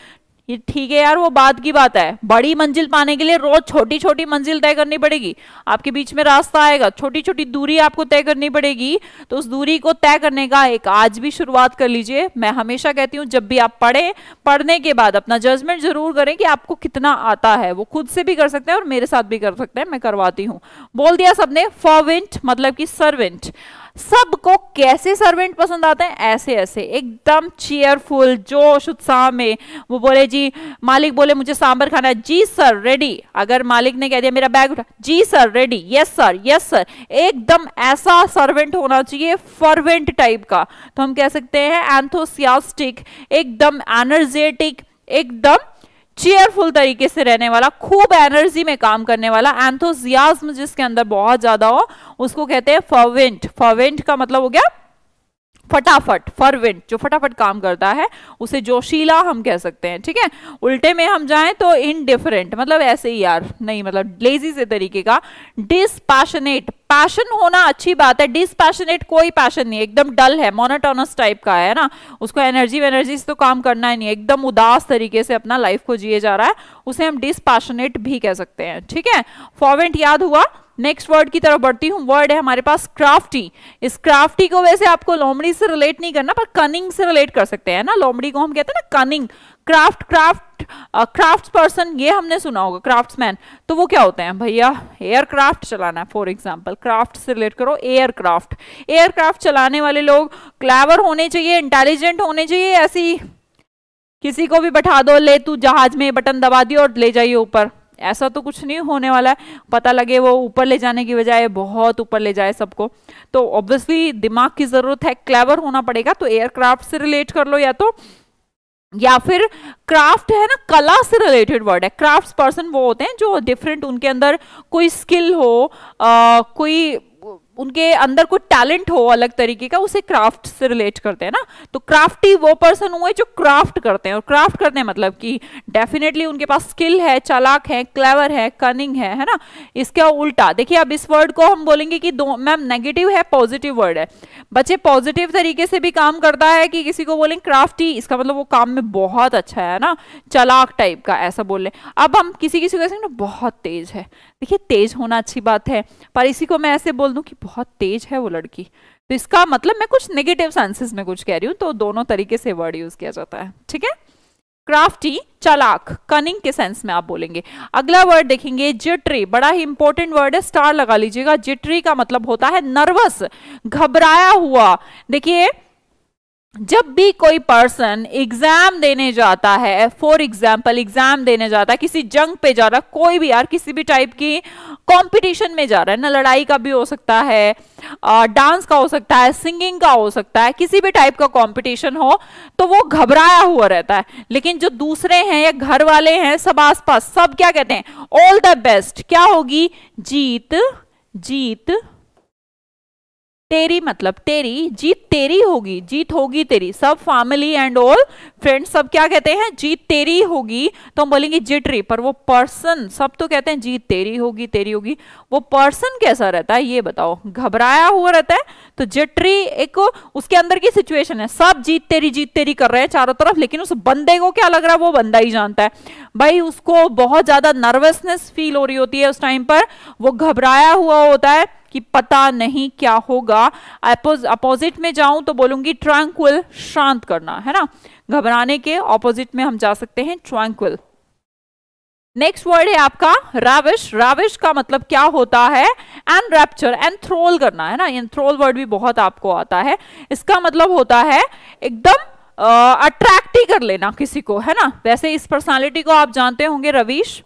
ये ठीक है यार वो बात की बात है बड़ी मंजिल पाने के लिए रोज छोटी छोटी मंजिल तय करनी पड़ेगी आपके बीच में रास्ता आएगा छोटी छोटी दूरी आपको तय करनी पड़ेगी तो उस दूरी को तय करने का एक आज भी शुरुआत कर लीजिए मैं हमेशा कहती हूँ जब भी आप पढ़े पढ़ने के बाद अपना जजमेंट जरूर करें कि आपको कितना आता है वो खुद से भी कर सकते हैं और मेरे साथ भी कर सकते हैं मैं करवाती हूँ बोल दिया सबने फॉविंट मतलब कि सर्वेंट सबको कैसे सर्वेंट पसंद आते हैं ऐसे ऐसे एकदम चेयरफुल जोश उत्साह में वो बोले जी मालिक बोले मुझे सांबर खाना है जी सर रेडी अगर मालिक ने कह दिया मेरा बैग उठा जी sir ready yes sir yes sir एकदम ऐसा सर्वेंट होना चाहिए फर्वेंट टाइप का तो हम कह सकते हैं एंथोसियास्टिक एकदम एनर्जेटिक एकदम चेयरफुल तरीके से रहने वाला खूब एनर्जी में काम करने वाला एंथोजियाज्म जिसके अंदर बहुत ज्यादा हो उसको कहते हैं फर्वेंट फर्वेंट का मतलब हो गया फटाफट फरविंट जो फटाफट काम करता है उसे जोशीला हम कह सकते हैं ठीक है उल्टे में हम जाएं तो इनडिफरेंट मतलब ऐसे ही यार नहीं मतलब लेजी से तरीके का डिसपैशनेट पैशन होना अच्छी बात है डिसपैशनेट कोई पैशन नहीं एकदम डल है मोनोटोनस टाइप का है ना उसको एनर्जी वेनर्जी से तो काम करना ही नहीं एकदम उदास तरीके से अपना लाइफ को जिए जा रहा है उसे हम डिसपैशनेट भी कह सकते हैं ठीक है फॉरवेंट याद हुआ नेक्स्ट वर्ड की तरफ बढ़ती हूँ वर्ड है हमारे पास क्राफ्टी इस क्राफ्टी को वैसे आपको लोमड़ी से रिलेट नहीं करना पर कनिंग से रिलेट कर सकते हैं ना लोमड़ी को हम कहते हैं ना cunning craft craft craft person ये हमने सुना होगा क्राफ्ट्समैन तो वो क्या होते हैं भैया एयरक्राफ्ट चलाना है फॉर एग्जाम्पल क्राफ्ट से रिलेट करो एयरक्राफ्ट एयरक्राफ्ट चलाने वाले लोग क्लेवर होने चाहिए इंटेलिजेंट होने चाहिए ऐसी किसी को भी बैठा दो ले तू जहाज में बटन दबा दियो और ले जाइए ऊपर ऐसा तो कुछ नहीं होने वाला है पता लगे वो ऊपर ले जाने की बजाय बहुत ऊपर ले जाए सबको तो ऑब्वियसली दिमाग की ज़रूरत है क्लेवर होना पड़ेगा तो एयरक्राफ्ट से रिलेट कर लो या तो या फिर क्राफ्ट है ना कला से रिलेटेड वर्ड है क्राफ्ट पर्सन वो होते हैं जो डिफरेंट उनके अंदर कोई स्किल हो आ, कोई उनके अंदर कोई टैलेंट हो अलग तरीके का उसे क्राफ्ट से रिलेट करते हैं ना तो क्राफ्टी वो पर्सन हुए जो क्राफ्ट करते हैं और क्राफ्ट करते हैं मतलब कि डेफिनेटली उनके पास स्किल है चालाक है क्लेवर है कनिंग है है ना इसका उल्टा देखिए अब इस वर्ड को हम बोलेंगे कि दो मैम नेगेटिव है पॉजिटिव वर्ड है बच्चे पॉजिटिव तरीके से भी काम करता है कि किसी को बोलें क्राफ्टी इसका मतलब वो काम में बहुत अच्छा है ना चलाक टाइप का ऐसा बोल अब हम किसी किसी को बहुत तेज है देखिए तेज होना अच्छी बात है पर इसी को मैं ऐसे बोल दूँ कि बहुत तेज है वो लड़की तो इसका मतलब मैं कुछ नेगेटिव सेंसेस में कुछ कह रही हूँ तो दोनों तरीके से वर्ड यूज़ किया जाता है ठीक है क्राफ्टी चालाक कनिंग के सेंस में आप बोलेंगे अगला वर्ड देखेंगे जिटरी बड़ा ही इंपॉर्टेंट वर्ड है स्टार लगा लीजिएगा जिटरी का मतलब होता है नर्वस घबराया हुआ देखिए जब भी कोई पर्सन एग्जाम देने जाता है फॉर एग्जाम्पल एग्जाम देने जाता है किसी जंग पे जा रहा कोई भी यार किसी भी टाइप की कंपटीशन में जा रहा है ना लड़ाई का भी हो सकता है डांस का हो सकता है सिंगिंग का हो सकता है किसी भी टाइप का कंपटीशन हो तो वो घबराया हुआ रहता है लेकिन जो दूसरे हैं या घर वाले हैं सब आसपास सब क्या कहते हैं ऑल द बेस्ट क्या होगी जीत जीत तेरी मतलब तेरी जीत तेरी होगी जीत होगी तेरी सब फैमिली एंड ऑल फ्रेंड्स सब क्या कहते हैं जीत तेरी होगी तो हम बोलेंगे जिटरी पर वो पर्सन सब तो कहते हैं जीत तेरी होगी तेरी होगी वो पर्सन कैसा रहता है ये बताओ घबराया हुआ रहता है तो जिटरी एक उसके अंदर की सिचुएशन है सब जीत तेरी जीत तेरी कर रहे हैं चारों तरफ लेकिन उस बंदे को क्या लग रहा है वो बंदा ही जानता है भाई उसको बहुत ज्यादा नर्वसनेस फील हो रही होती है उस टाइम पर वो घबराया हुआ होता है कि पता नहीं क्या होगा अपोजिट में जाऊं तो बोलूंगी ट्रैंक्विल शांत करना है ना घबराने के ऑपोजिट में हम जा सकते हैं ट्रैंक्विल नेक्स्ट वर्ड है आपका राविश राविश का मतलब क्या होता है एंड रैप्चर एंथ्रोल करना है ना एंथ्रोल वर्ड भी बहुत आपको आता है इसका मतलब होता है एकदम अट्रैक्ट ही कर लेना किसी को है ना वैसे इस पर्सनालिटी को आप जानते होंगे रवीश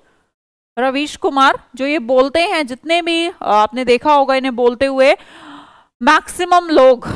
रवीश कुमार जो ये बोलते हैं जितने भी आपने देखा होगा इन्हें बोलते हुए मैक्सिमम लोग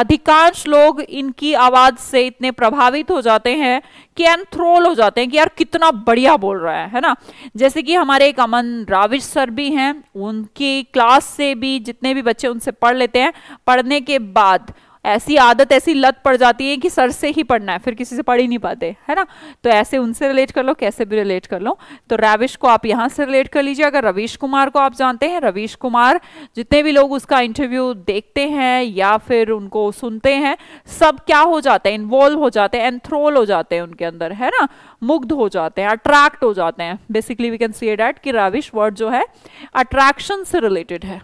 अधिकांश लोग इनकी आवाज से इतने प्रभावित हो जाते हैं कि एंथ्रोल हो जाते हैं कि यार कितना बढ़िया बोल रहा है है ना जैसे कि हमारे एक अमन राविश सर भी हैं उनकी क्लास से भी जितने भी बच्चे उनसे पढ़ लेते हैं पढ़ने के बाद ऐसी आदत ऐसी लत पड़ जाती है कि सर से ही पढ़ना है फिर किसी से पढ़ ही नहीं पाते है ना तो ऐसे उनसे रिलेट कर लो कैसे भी रिलेट कर लो तो रविश को आप यहाँ से रिलेट कर लीजिए अगर रवीश कुमार को आप जानते हैं रवीश कुमार जितने भी लोग उसका इंटरव्यू देखते हैं या फिर उनको सुनते हैं सब क्या हो जाते हैं इन्वॉल्व हो जाते हैं एंथ्रोल हो जाते हैं उनके अंदर है ना मुग्ध हो जाते हैं अट्रैक्ट हो जाते हैं basically we can see that कि रविश वर्ड जो है अट्रैक्शन से रिलेटेड है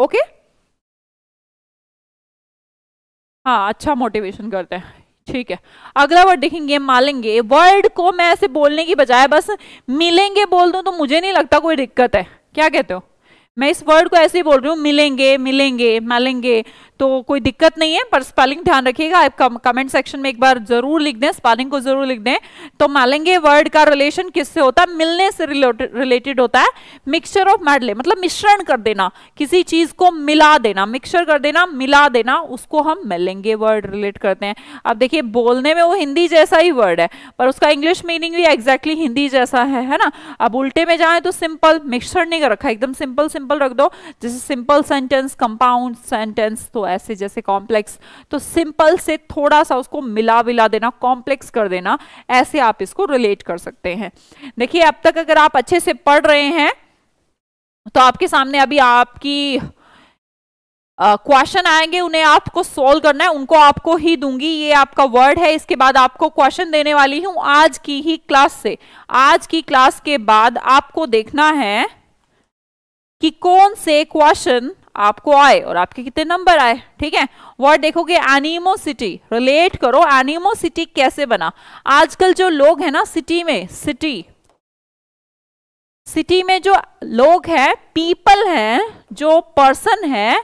ओके okay? हाँ अच्छा मोटिवेशन करते हैं ठीक है अगला वर्ड देखेंगे मालेंगे वर्ड को मैं ऐसे बोलने की बजाय बस मिलेंगे बोल दूं तो मुझे नहीं लगता कोई दिक्कत है क्या कहते हो मैं इस वर्ड को ऐसे ही बोल रही हूँ मिलेंगे मिलेंगे मिलेंगे तो कोई दिक्कत नहीं है पर स्पेलिंग ध्यान रखिएगा आप कम, कमेंट सेक्शन में एक बार जरूर लिख दें स्पेलिंग को जरूर लिख दें तो मालेंगे वर्ड का रिलेशन किससे होता है मिलने से रिलेटेड होता है मिक्सचर ऑफ मैडले मतलब मिश्रण कर देना किसी चीज को मिला देना मिक्सचर कर देना मिला देना उसको हम मिलेंगे वर्ड रिलेट करते हैं अब देखिए बोलने में वो हिंदी जैसा ही वर्ड है पर उसका इंग्लिश मीनिंग भी एग्जैक्टली हिंदी जैसा है है ना अब उल्टे में जाए तो सिंपल मिक्सर नहीं कर रखा एकदम सिंपल सिंपल सिंपल रख दो जैसे सिंपल सेंटेंस कंपाउंड सेंटेंस तो ऐसे जैसे कॉम्प्लेक्स तो सिंपल से थोड़ा सा उसको मिला विला देना कॉम्प्लेक्स कर देना ऐसे आप इसको रिलेट कर सकते हैं देखिए अब तक अगर आप अच्छे से पढ़ रहे हैं तो आपके सामने अभी आपकी क्वेश्चन uh, आएंगे उन्हें आपको सोल्व करना है उनको आपको ही दूंगी ये आपका वर्ड है इसके बाद आपको क्वेश्चन देने वाली हूँ आज की ही क्लास से आज की क्लास के बाद आपको देखना है कि कौन से क्वेश्चन आपको आए और आपके कितने नंबर आए ठीक है वर्ड देखोगे एनिमोसिटी रिलेट करो एनिमोसिटी कैसे बना आजकल जो लोग हैं ना सिटी में सिटी सिटी में जो लोग हैं पीपल हैं जो पर्सन है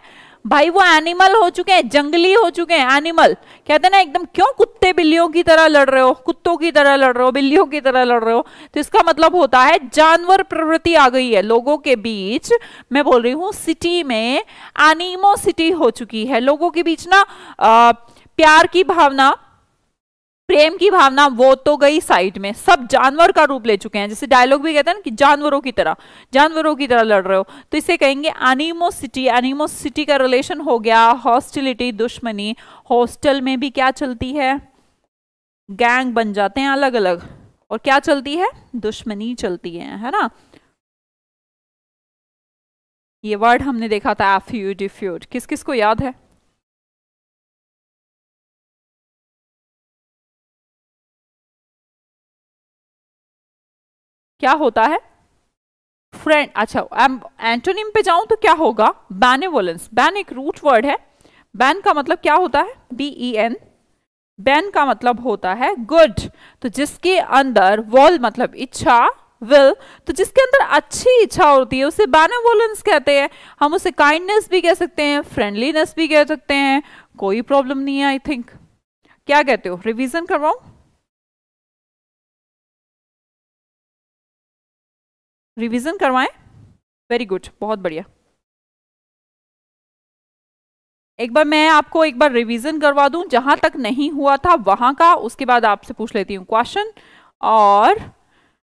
भाई वो एनिमल हो चुके हैं जंगली हो चुके हैं एनिमल कहते हैं ना एकदम क्यों कुत्ते बिल्लियों की तरह लड़ रहे हो कुत्तों की तरह लड़ रहे हो बिल्लियों की तरह लड़ रहे हो तो इसका मतलब होता है जानवर प्रवृत्ति आ गई है लोगों के बीच मैं बोल रही हूँ सिटी में एनिमो सिटी हो चुकी है लोगों के बीच ना आ, प्यार की भावना प्रेम की भावना वो तो गई साइड में सब जानवर का रूप ले चुके हैं जैसे डायलॉग भी कहते हैं ना कि जानवरों की तरह जानवरों की तरह लड़ रहे हो तो इसे कहेंगे एनिमोसिटी एनिमोसिटी का रिलेशन हो गया हॉस्टिलिटी दुश्मनी हॉस्टल में भी क्या चलती है गैंग बन जाते हैं अलग अलग और क्या चलती है दुश्मनी चलती है है ना ये वर्ड हमने देखा था एफ्यूड इफ्यूड किस किस को याद है क्या होता है फ्रेंड अच्छा एंटोनिम पे जाऊं तो क्या होगा बैनिवोलेंस बैन एक रूट वर्ड है बैन का मतलब क्या होता है बी ई एन बैन का मतलब होता है गुड तो जिसके अंदर वॉल मतलब इच्छा विल तो जिसके अंदर अच्छी इच्छा होती है उसे बैनोवोलेंस कहते हैं हम उसे काइंडनेस भी कह सकते हैं फ्रेंडलीनेस भी कह सकते हैं कोई प्रॉब्लम नहीं है आई थिंक क्या कहते हो रिविजन करवाऊ रिवीजन करवाएं वेरी गुड बहुत बढ़िया एक बार मैं आपको एक बार रिवीजन करवा दूं जहां तक नहीं हुआ था वहां का उसके बाद आपसे पूछ लेती हूं क्वेश्चन और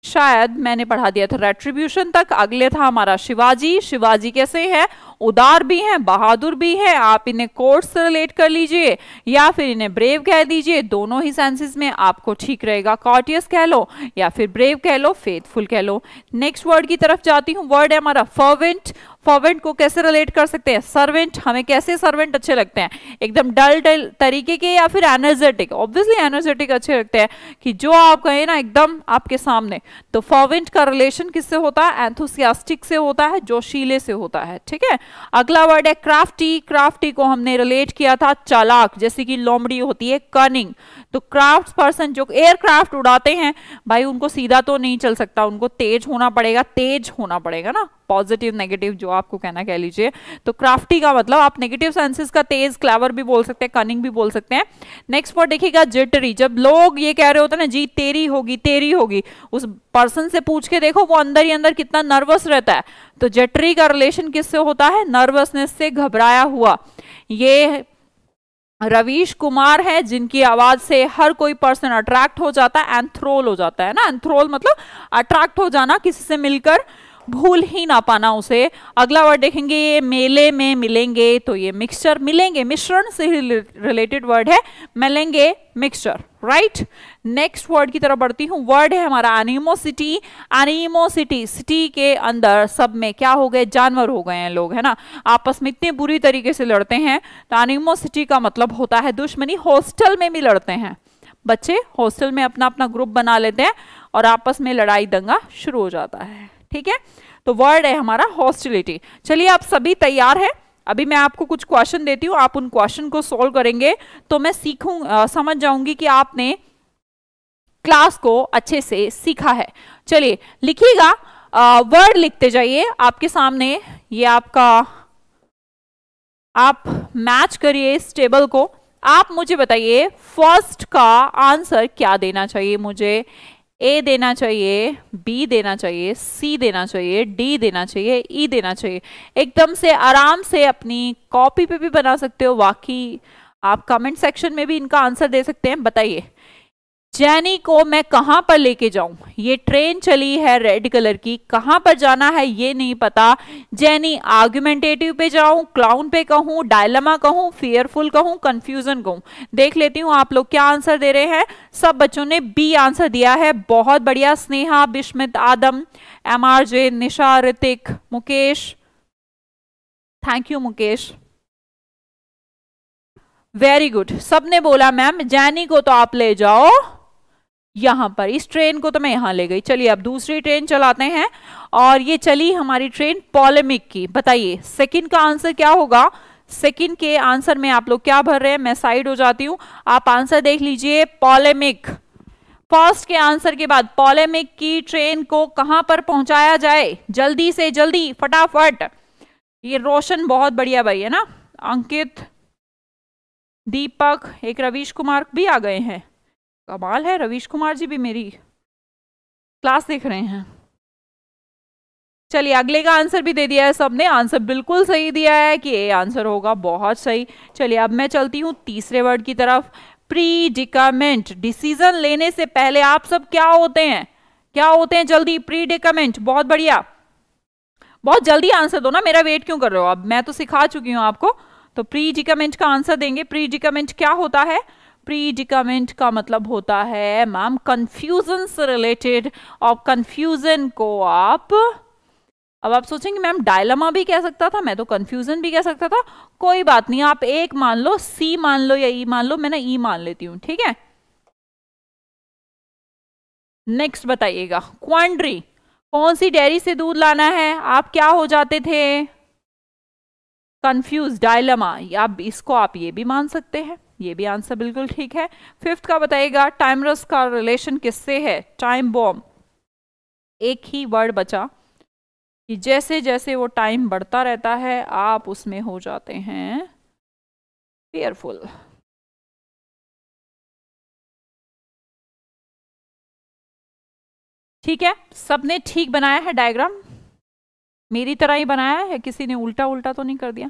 शायद मैंने पढ़ा दिया था रेट्रीब्यूशन तक अगले था हमारा शिवाजी शिवाजी कैसे हैं उदार भी हैं बहादुर भी हैं आप इन्हें कोर्ट से रिलेट कर लीजिए या फिर इन्हें ब्रेव कह दीजिए दोनों ही सेंसेस में आपको ठीक रहेगा कॉटियस कह लो या फिर ब्रेव कह लो फेथफुल कह लो नेक्स्ट वर्ड की तरफ जाती हूँ वर्ड है हमारा फर्वेंट फॉर्वेंट को कैसे रिलेट कर सकते हैं सर्वेंट हमें कैसे सर्वेंट अच्छे लगते हैं एकदम डल डल तरीके के या फिर एनर्जेटिक ऑब्वियसली एनर्जेटिक अच्छे लगते हैं कि जो आप कहें ना एकदम आपके सामने तो फॉर्वेंट का रिलेशन किससे होता है एंथुसियास्टिक से होता है जोशीले से होता है ठीक है अगला वर्ड है क्राफ्टी क्राफ्टी को हमने रिलेट किया था चालाक जैसे कि लोमड़ी होती है कनिंग तो क्राफ्ट पर्सन जो एयरक्राफ्ट उड़ाते हैं भाई उनको सीधा तो नहीं चल सकता उनको तेज होना पड़ेगा तेज होना पड़ेगा ना पॉजिटिव नेगेटिव जो आपको कहना कह लीजिए तो क्राफ्टी का मतलब आप नेगेटिव सेंसेस का तेज क्लेवर भी बोल सकते हैं कनिंग भी बोल सकते हैं नेक्स्ट वर्ड देखिएगा जिटरी जब लोग ये कह रहे होते हैं ना जी तेरी होगी तेरी होगी उस पर्सन से पूछ के देखो वो अंदर ही अंदर कितना नर्वस रहता है तो जटरी का रिलेशन किससे होता है नर्वसनेस से घबराया हुआ ये रवीश कुमार है जिनकी आवाज से हर कोई पर्सन अट्रैक्ट हो जाता है एंथ्रोल हो जाता है ना एंथ्रोल मतलब अट्रैक्ट हो जाना किसी से मिलकर भूल ही ना पाना उसे अगला वर्ड देखेंगे ये मेले में मिलेंगे तो ये मिक्सचर मिलेंगे मिश्रण से ही रिलेटेड वर्ड है मिलेंगे मिक्सचर राइट नेक्स्ट वर्ड की तरफ बढ़ती हूँ वर्ड है हमारा एनिमोसिटी एनिमोसिटी सिटी के अंदर सब में क्या हो गए जानवर हो गए हैं लोग है ना आपस में इतने बुरी तरीके से लड़ते हैं तो एनिमोसिटी का मतलब होता है दुश्मनी हॉस्टल में भी लड़ते हैं बच्चे हॉस्टल में अपना अपना ग्रुप बना लेते हैं और आपस में लड़ाई दंगा शुरू हो जाता है ठीक है तो वर्ड है हमारा हॉस्टिलिटी चलिए आप सभी तैयार है अभी मैं आपको कुछ क्वेश्चन देती हूँ आप उन क्वेश्चन को सोल्व करेंगे तो मैं सीखूँ समझ जाऊंगी कि आपने क्लास को अच्छे से सीखा है चलिए लिखिएगा वर्ड लिखते जाइए आपके सामने ये आपका आप मैच करिए इस टेबल को आप मुझे बताइए फर्स्ट का आंसर क्या देना चाहिए मुझे ए देना चाहिए बी देना चाहिए सी देना चाहिए डी देना चाहिए ई e देना चाहिए एकदम से आराम से अपनी कॉपी पे भी बना सकते हो बाकी आप कमेंट सेक्शन में भी इनका आंसर दे सकते हैं बताइए जैनी को मैं कहाँ पर लेके जाऊं ये ट्रेन चली है रेड कलर की कहाँ पर जाना है ये नहीं पता जैनी आर्ग्यूमेंटेटिव पे जाऊं क्लाउन पे कहूं डायलमा कहूं फियरफुल कहूं कंफ्यूजन कहूं देख लेती हूँ आप लोग क्या आंसर दे रहे हैं सब बच्चों ने बी आंसर दिया है बहुत बढ़िया Sneha Bismit Adam M R J Nisha Hrithik Mukesh thank you Mukesh very good सबने बोला मैम जैनी को तो आप ले जाओ यहां पर इस ट्रेन को तो मैं यहां ले गई चलिए अब दूसरी ट्रेन चलाते हैं और ये चली हमारी ट्रेन पॉलेमिक की बताइए सेकंड का आंसर क्या होगा सेकंड के आंसर में आप लोग क्या भर रहे हैं मैं साइड हो जाती हूँ आप आंसर देख लीजिए पॉलेमिक फर्स्ट के आंसर के बाद पॉलेमिक की ट्रेन को कहां पर पहुंचाया जाए जल्दी से जल्दी फटाफट ये रोशन बहुत बढ़िया भाई है ना अंकित दीपक एक रवीश कुमार भी आ गए हैं कमाल है रवीश कुमार जी भी मेरी क्लास देख रहे हैं चलिए अगले का आंसर भी दे दिया है सबने आंसर बिल्कुल सही दिया है कि ए आंसर होगा बहुत सही चलिए अब मैं चलती हूँ तीसरे वर्ड की तरफ प्रीडिकमेंट डिसीजन लेने से पहले आप सब क्या होते हैं क्या होते हैं जल्दी प्रीडिकमेंट बहुत बढ़िया बहुत जल्दी आंसर दो ना मेरा वेट क्यों कर रहे हो अब मैं तो सिखा चुकी हूँ आपको तो प्रीडिकमेंट का आंसर देंगे प्रीडिकमेंट क्या होता है प्रीडिकमेंट का मतलब होता है मैम कन्फ्यूजन से रिलेटेड और कन्फ्यूजन को आप अब आप सोचेंगे मैम डायलमा भी कह सकता था मैं तो कंफ्यूजन भी कह सकता था कोई बात नहीं आप एक मान लो सी मान लो या ई e मान लो मैं ना ई e मान लेती हूं ठीक है नेक्स्ट बताइएगा क्वांड्री कौन सी डेयरी से दूध लाना है आप क्या हो जाते थे कंफ्यूज डायलमा आप इसको आप ये भी मान सकते हैं ये भी आंसर बिल्कुल ठीक है फिफ्थ का बताइएगा टाइमरस का रिलेशन किससे है टाइम बॉम एक ही वर्ड बचा कि जैसे जैसे वो टाइम बढ़ता रहता है आप उसमें हो जाते हैं फेयरफुल ठीक है सबने ठीक बनाया है डायग्राम मेरी तरह ही बनाया है किसी ने उल्टा उल्टा तो नहीं कर दिया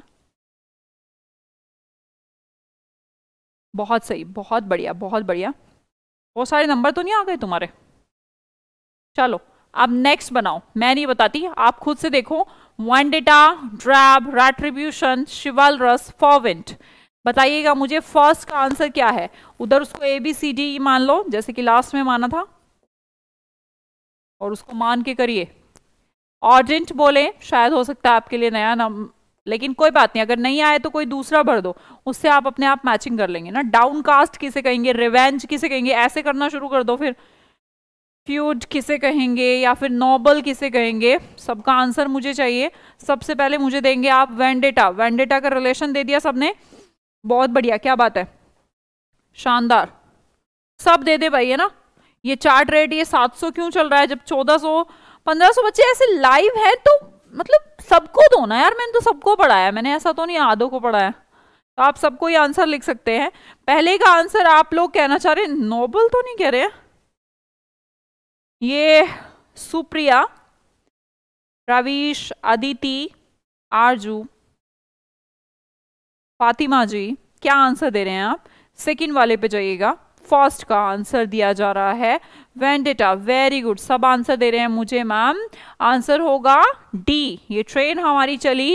बहुत सही बहुत बढ़िया बहुत बढ़िया बहुत सारे नंबर तो नहीं आ गए तुम्हारे चलो अब नेक्स्ट बनाओ मैं नहीं बताती आप खुद से देखो vendetta drab retribution chivalrous fervent बताइएगा मुझे फर्स्ट का आंसर क्या है उधर उसको ए बी सी डी मान लो जैसे कि लास्ट में माना था और उसको मान के करिए ऑर्डेंट बोले शायद हो सकता है आपके लिए नया नाम लेकिन कोई बात नहीं अगर नहीं आए तो कोई दूसरा भर दो उससे आप अपने आप मैचिंग कर लेंगे ना डाउनकास्ट किसे कहेंगे रिवेंज किसे कहेंगे ऐसे करना शुरू कर दो फिर फ्यूड किसे कहेंगे या फिर नोबल किसे कहेंगे सबका आंसर मुझे चाहिए सबसे पहले मुझे देंगे आप वेंडेटा वेंडेटा का रिलेशन दे दिया सबने बहुत बढ़िया क्या बात है शानदार सब दे दे भाई है ना ये चार्ट रेट ये 700 क्यों चल रहा है जब 1400 1500 बच्चे ऐसे लाइव है तो मतलब सबको दो ना यार मैंने तो सबको पढ़ाया मैंने ऐसा तो नहीं आधो को पढ़ाया तो आप सबको ये आंसर लिख सकते हैं पहले का आंसर आप लोग कहना चाह रहे नोबल तो नहीं कह रहे ये सुप्रिया रवीश अदिति आरजू फातिमा जी क्या आंसर दे रहे हैं आप सेकंड वाले पे जाइएगा फर्स्ट का आंसर दिया जा रहा है वेंडेटा वेरी गुड सब आंसर दे रहे हैं मुझे मैम आंसर होगा डी ये ट्रेन हमारी चली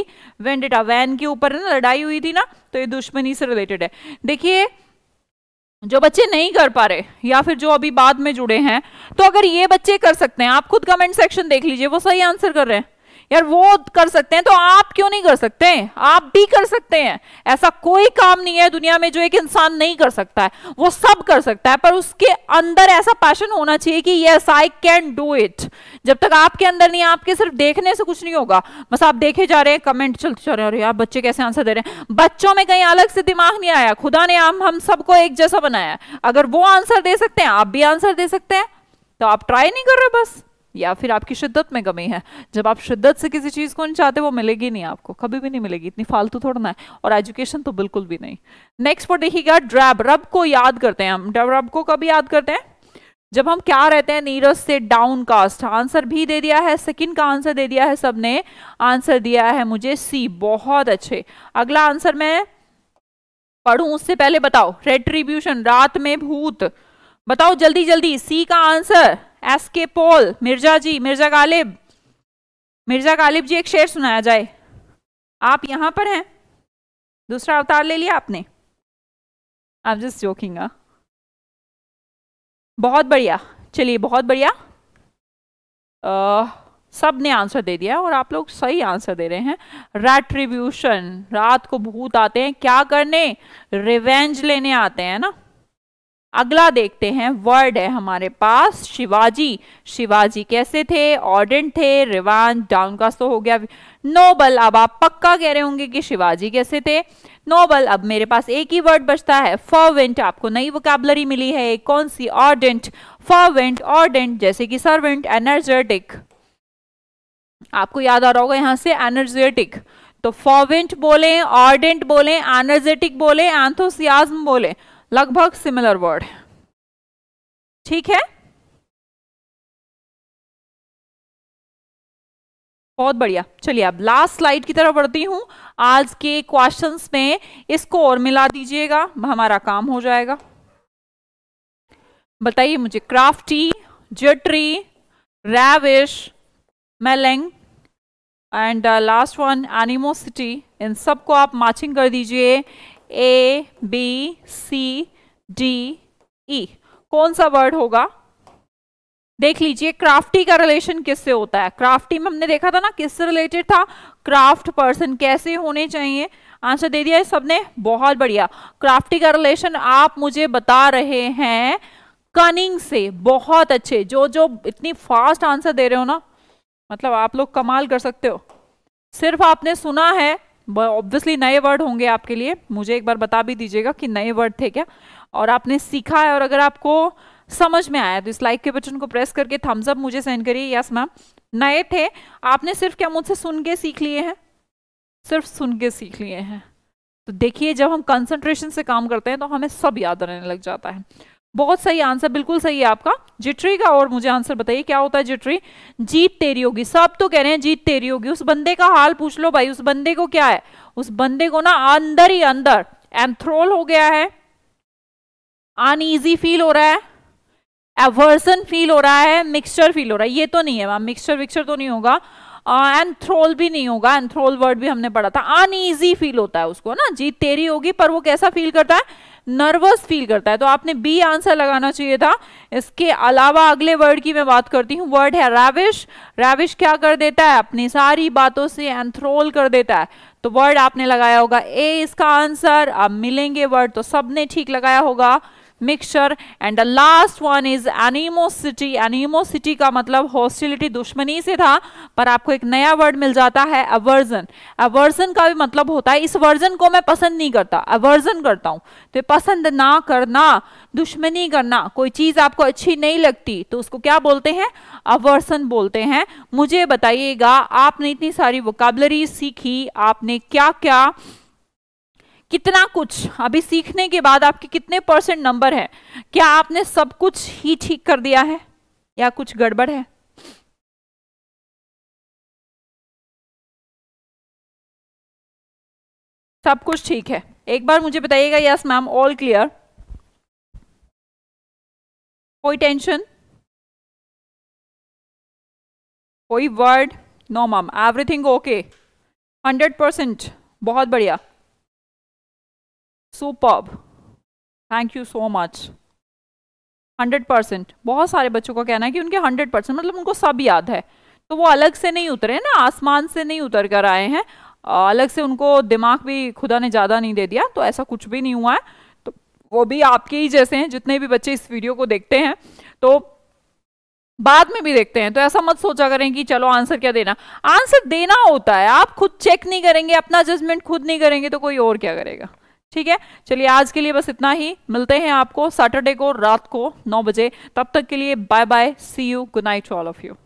वेंडेटा वैन के ऊपर ना लड़ाई हुई थी ना तो ये दुश्मनी से रिलेटेड है देखिए जो बच्चे नहीं कर पा रहे या फिर जो अभी बाद में जुड़े हैं तो अगर ये बच्चे कर सकते हैं आप खुद कमेंट सेक्शन देख लीजिए वो सही आंसर कर रहे हैं यार वो कर सकते हैं तो आप क्यों नहीं कर सकते आप भी कर सकते हैं ऐसा कोई काम नहीं है दुनिया में जो एक इंसान नहीं कर सकता है वो सब कर सकता है पर उसके अंदर ऐसा पैशन होना चाहिए कि yes I can do it जब तक आपके अंदर नहीं आपके सिर्फ देखने से कुछ नहीं होगा बस आप देखे जा रहे हैं कमेंट चलते जा रहे हैं यार बच्चे कैसे आंसर दे रहे हैं बच्चों में कहीं अलग से दिमाग नहीं आया खुदा ने हम हम सबको एक जैसा बनाया अगर वो आंसर दे सकते हैं आप भी आंसर दे सकते हैं तो आप ट्राई नहीं कर रहे बस या फिर आपकी शिद्दत में कमी है जब आप शिद्दत से किसी चीज़ को नहीं चाहते वो मिलेगी नहीं आपको कभी भी नहीं मिलेगी इतनी फालतू थोड़ा ना है और एजुकेशन तो बिल्कुल भी नहीं नेक्स्ट वो देखिएगा ड्रैब रब को याद करते हैं हम रब को कभी याद करते हैं जब हम क्या रहते हैं नीरज से डाउन कास्ट आंसर भी दे दिया है सेकंड का आंसर दे दिया है सबने आंसर दिया है मुझे सी बहुत अच्छे अगला आंसर मैं पढ़ू उससे पहले बताओ रेट्रीब्यूशन रात में भूत बताओ जल्दी जल्दी सी का answer S K Paul Mirza ji Mirza Ghalib Mirza Ghalib ji एक शेर सुनाया जाए आप यहाँ पर हैं दूसरा अवतार ले लिया आपने आप जस्ट जोकिंग बहुत बढ़िया चलिए बहुत बढ़िया सब ने आंसर दे दिया और आप लोग सही आंसर दे रहे हैं रेट्रीब्यूशन रात को भूत आते हैं क्या करने रिवेंज लेने आते हैं ना अगला देखते हैं वर्ड है हमारे पास शिवाजी शिवाजी कैसे थे ऑर्डेंट थे रिवान डाउन का तो हो गया नोबल अब आप पक्का कह रहे होंगे कि शिवाजी कैसे थे नोबल अब मेरे पास एक ही वर्ड बचता है फर्वेंट आपको नई वोकैबलरी मिली है कौन सी ऑर्डेंट फर्वेंट ऑर्डेंट जैसे कि सर्वेंट एनर्जेटिक आपको याद आ रहा होगा यहां से एनर्जेटिक तो फॉर्वेंट बोले ऑर्डेंट बोले एनर्जेटिक बोले एंथोसियाज्म बोले लगभग सिमिलर वर्ड ठीक है बहुत बढ़िया चलिए अब लास्ट स्लाइड की तरफ बढ़ती हूं आज के क्वेश्चंस में इसको और मिला दीजिएगा हमारा काम हो जाएगा बताइए मुझे crafty jittery ravish mailing and last one animosity इन सबको आप मैचिंग कर दीजिए A B C D E कौन सा वर्ड होगा देख लीजिए क्राफ्टी का रिलेशन किससे होता है क्राफ्टी में हमने देखा था ना किससे रिलेटेड था क्राफ्ट पर्सन कैसे होने चाहिए आंसर दे दिया है सबने बहुत बढ़िया क्राफ्टी का रिलेशन आप मुझे बता रहे हैं कनिंग से बहुत अच्छे जो जो इतनी फास्ट आंसर दे रहे हो ना मतलब आप लोग कमाल कर सकते हो सिर्फ आपने सुना है ऑब्वियसली नए वर्ड होंगे आपके लिए मुझे एक बार बता भी दीजिएगा कि नए वर्ड थे क्या और आपने सीखा है और अगर आपको समझ में आया तो इस लाइक के बटन को प्रेस करके थम्स अप मुझे सेंड करिए यस मैम नए थे आपने सिर्फ क्या मुझसे सुन के सीख लिए हैं सिर्फ सुन के सीख लिए हैं तो देखिए जब हम कंसंट्रेशन से काम करते हैं तो हमें सब याद रहने लग जाता है बहुत सही आंसर बिल्कुल सही है आपका जिट्री का और मुझे आंसर बताइए क्या होता है जिट्री जीत तेरी होगी सब तो कह रहे हैं जीत तेरी होगी उस बंदे का हाल पूछ लो भाई उस बंदे को क्या है उस बंदे को ना अंदर ही अंदर एंथ्रोल हो गया है अनईजी फील हो रहा है एवर्सन फील हो रहा है मिक्सचर फील हो रहा है ये तो नहीं है मैम मिक्सचर विक्सचर तो नहीं होगा एंथ्रोल uh, भी नहीं होगा एंथ्रोल वर्ड भी हमने पढ़ा था अनईजी फील होता है उसको ना जीत तेरी होगी पर वो कैसा फील करता है नर्वस फील करता है तो आपने बी आंसर लगाना चाहिए था इसके अलावा अगले वर्ड की मैं बात करती हूँ वर्ड है रैविश रैविश क्या कर देता है अपनी सारी बातों से एंथ्रोल कर देता है तो वर्ड आपने लगाया होगा ए इसका आंसर अब मिलेंगे वर्ड तो सबने ठीक लगाया होगा mixture and the last one is animosity animosity का मतलब हॉस्टिलिटी दुश्मनी से था पर आपको एक नया वर्ड मिल जाता है अवर्जन अवर्जन का भी मतलब होता है इस वर्जन को मैं पसंद नहीं करता अवर्जन करता हूँ तो पसंद ना करना दुश्मनी करना कोई चीज़ आपको अच्छी नहीं लगती तो उसको क्या बोलते हैं अवर्सन बोलते हैं मुझे बताइएगा आपने इतनी सारी वोकाबलरी सीखी आपने क्या क्या कितना कुछ अभी सीखने के बाद आपके कितने परसेंट नंबर है क्या आपने सब कुछ ही ठीक कर दिया है या कुछ गड़बड़ है सब कुछ ठीक है एक बार मुझे बताइएगा यस मैम ऑल क्लियर कोई टेंशन कोई word no ma'am everything okay hundred percent बहुत बढ़िया superb thank you so much hundred percent बहुत सारे बच्चों का कहना है कि उनके हंड्रेड परसेंट मतलब उनको सब याद है तो वो अलग से नहीं उतरे ना आसमान से नहीं उतर कर आए हैं अलग से उनको दिमाग भी खुदा ने ज़्यादा नहीं दे दिया तो ऐसा कुछ भी नहीं हुआ है तो वो भी आपके ही जैसे हैं जितने भी बच्चे इस वीडियो को देखते हैं तो बाद में भी देखते हैं तो ऐसा मत सोचा करें कि चलो आंसर क्या देना आंसर देना होता है आप खुद चेक नहीं करेंगे अपना जजमेंट खुद नहीं करेंगे तो कोई और क्या करेगा ठीक है चलिए आज के लिए बस इतना ही मिलते हैं आपको सैटरडे को रात को नौ बजे तब तक के लिए bye bye see you good night to all of you